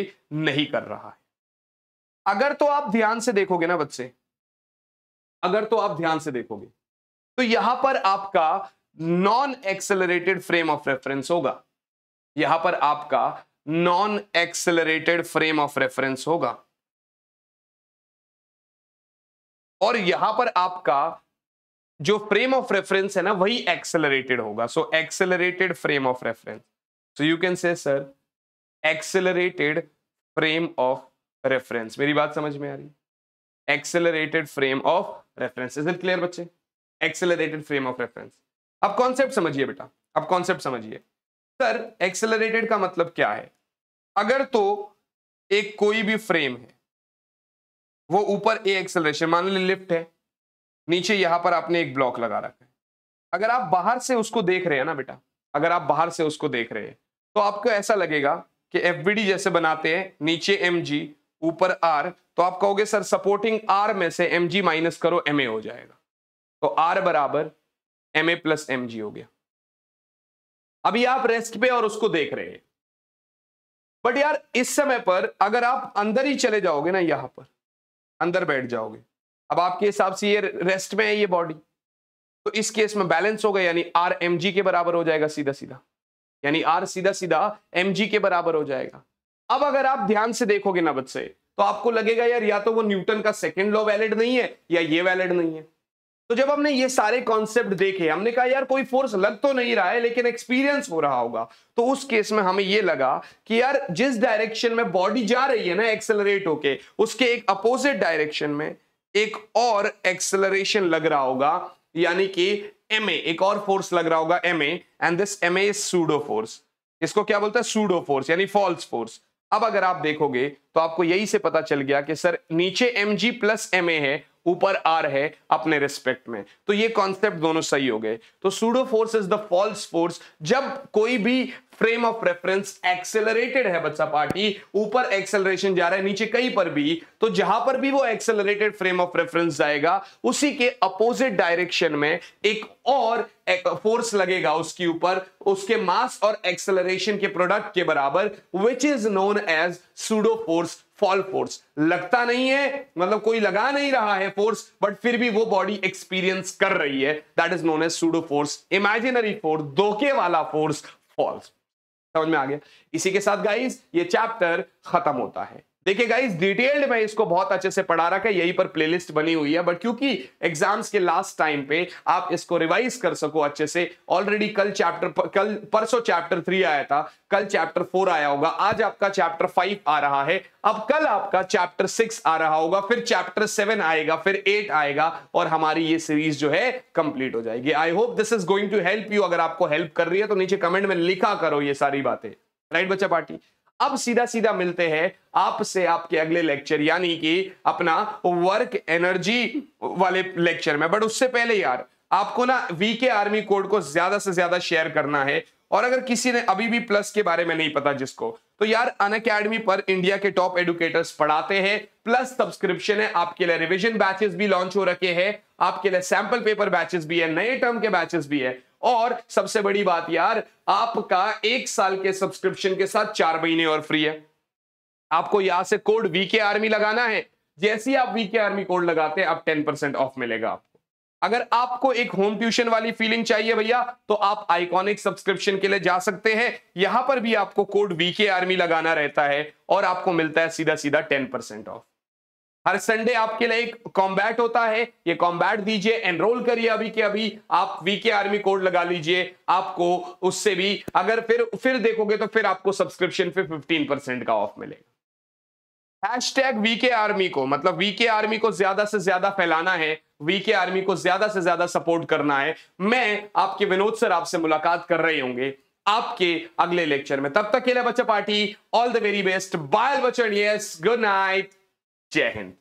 नहीं कर रहा है अगर तो आप ध्यान से देखोगे ना बच्चे अगर तो आप ध्यान से देखोगे तो यहां पर आपका non accelerated frame of reference होगा यहां पर आपका non accelerated frame of reference होगा और यहां पर आपका जो फ्रेम ऑफ रेफरेंस है ना वही एक्सेलरेटेड होगा so accelerated frame of reference so you can say sir accelerated frame of reference मेरी बात समझ में आ रही accelerated frame of reference is it clear बच्चे एक्सेलरेटेड फ्रेम ऑफ रेफरेंस अब कॉन्सेप्ट समझिए बेटा अब कॉन्सेप्ट समझिए सर एक्सेलरेटेड का मतलब क्या है अगर तो एक कोई भी फ्रेम है वो ऊपर ए एक्सेलरेशन मान लीजिए लिफ्ट है नीचे यहां पर आपने एक ब्लॉक लगा रखा है अगर आप बाहर से उसको देख रहे हैं ना बेटा अगर आप बाहर से उसको देख रहे हैं तो आपको ऐसा लगेगा कि एफ जैसे बनाते हैं नीचे एम ऊपर आर तो आप कहोगे सर सपोर्टिंग आर में से एम जी माइनस करो एम ए हो जाएगा तो आर बराबर M A plus M G हो गया अभी आप रेस्ट पे और उसको देख रहे हैं बट यार इस समय पर अगर आप अंदर ही चले जाओगे ना यहां पर अंदर बैठ जाओगे अब आपके हिसाब से ये रेस्ट में है ये बॉडी तो इस केस में बैलेंस होगा यानी आर एम जी के बराबर हो जाएगा सीधा सीधा यानी आर सीधा सीधा एम जी के बराबर हो जाएगा अब अगर आप ध्यान से देखोगे नबद से तो आपको लगेगा यार या तो वो न्यूटन का सेकेंड लॉ वैलिड नहीं है या ये वैलिड नहीं है तो जब हमने ये सारे कॉन्सेप्ट देखे हमने कहा यार कोई फोर्स लग तो नहीं रहा है लेकिन एक्सपीरियंस हो रहा होगा तो उस केस में हमें ये लगा कि यार जिस डायरेक्शन में बॉडी जा रही है ना एक्सेलरेट होके उसके एक अपोजिट डायरेक्शन में एक और एक्सेलरेशन लग रहा होगा यानी कि एम एक और फोर्स लग रहा होगा M and this M as pseudo force इसको क्या बोलता है सूडो फोर्स यानी फॉल्स फोर्स अब अगर आप देखोगे तो आपको यही से पता चल गया कि सर नीचे M G plus M A है ऊपर आ रहे अपने रिस्पेक्ट में तो ये कॉन्सेप्ट दोनों सही हो गए तो pseudo force is the false force जब कोई भी फ्रेम ऑफ रेफरेंस एक्सेलरेटेड है बच्चा पार्टी ऊपर एक्सेलरेशन जा रहा है नीचे कहीं पर भी तो जहां पर भी वो एक्सेलरेटेड फ्रेम ऑफ रेफरेंस जाएगा उसी के अपोजिट डायरेक्शन में एक और फोर्स लगेगा उसके ऊपर उसके मास और एक्सेलरेशन के प्रोडक्ट के बराबर which is known as pseudo force false force लगता नहीं है मतलब कोई लगा नहीं रहा है फोर्स बट फिर भी वो बॉडी एक्सपीरियंस कर रही है that is known as pseudo force imaginary force धोखे वाला फोर्स फॉल्स समझ में आ गया इसी के साथ गाइज ये चैप्टर खत्म होता है देखिए गाइस डिटेल्ड में इसको बहुत अच्छे से पढ़ा रखा है यही पर प्लेलिस्ट बनी हुई है बट क्योंकि एग्जाम्स के लास्ट टाइम पे आप इसको रिवाइज कर सको अच्छे से ऑलरेडी कल चैप्टर कल परसों चैप्टर थ्री आया था कल चैप्टर फोर आया होगा आज आपका चैप्टर फाइव आ रहा है अब कल आपका चैप्टर सिक्स आ रहा होगा फिर चैप्टर सेवन आएगा फिर एट आएगा और हमारी ये सीरीज जो है कंप्लीट हो जाएगी I hope this is going to help you अगर आपको हेल्प कर रही है तो नीचे कमेंट में लिखा करो ये सारी बातें राइट बच्चा पार्टी अब सीधा सीधा मिलते हैं आपसे आपके अगले लेक्चर यानी कि अपना वर्क एनर्जी वाले लेक्चर में बट उससे पहले यार आपको ना वीके आर्मी कोड को ज्यादा से ज्यादा शेयर करना है और अगर किसी ने अभी भी प्लस के बारे में नहीं पता जिसको तो यार अन अकेडमी पर इंडिया के टॉप एडुकेटर्स पढ़ाते हैं प्लस सब्सक्रिप्शन है आपके लिए रिवीजन बैचेस भी लॉन्च हो रखे हैं आपके लिए सैंपल पेपर बैचेस भी है नए टर्म के बैचेस भी है और सबसे बड़ी बात यार आपका एक साल के सब्सक्रिप्शन के साथ चार महीने और फ्री है आपको यहां से कोड वीके आर्मी लगाना है जैसे ही आप वीके आर्मी कोड लगाते हैं आप टेन परसेंट ऑफ मिलेगा आपको अगर आपको एक होम ट्यूशन वाली फीलिंग चाहिए भैया तो आप आइकॉनिक सब्सक्रिप्शन के लिए जा सकते हैं यहां पर भी आपको कोड वीके आर्मी लगाना रहता है और आपको मिलता है सीधा सीधा टेन परसेंट ऑफ हर संडे आपके लिए एक कॉम्बैट होता है ये कॉम्बैट दीजिए एनरोल करिए अभी के अभी आप वीके आर्मी कोड लगा लीजिए आपको उससे भी अगर फिर फिर देखोगे तो फिर आपको सब्सक्रिप्शन पे 15 परसेंट का ऑफ मिलेगा हैश टैग वीके आर्मी को मतलब वीके आर्मी को ज्यादा से ज्यादा फैलाना है वीके आर्मी को ज्यादा से ज्यादा सपोर्ट करना है मैं आपके विनोद सर आपसे मुलाकात कर रहे होंगे आपके अगले लेक्चर में तब तक के लिए बच्चा party all the very best bye बच्चन यस गुड नाइट Jane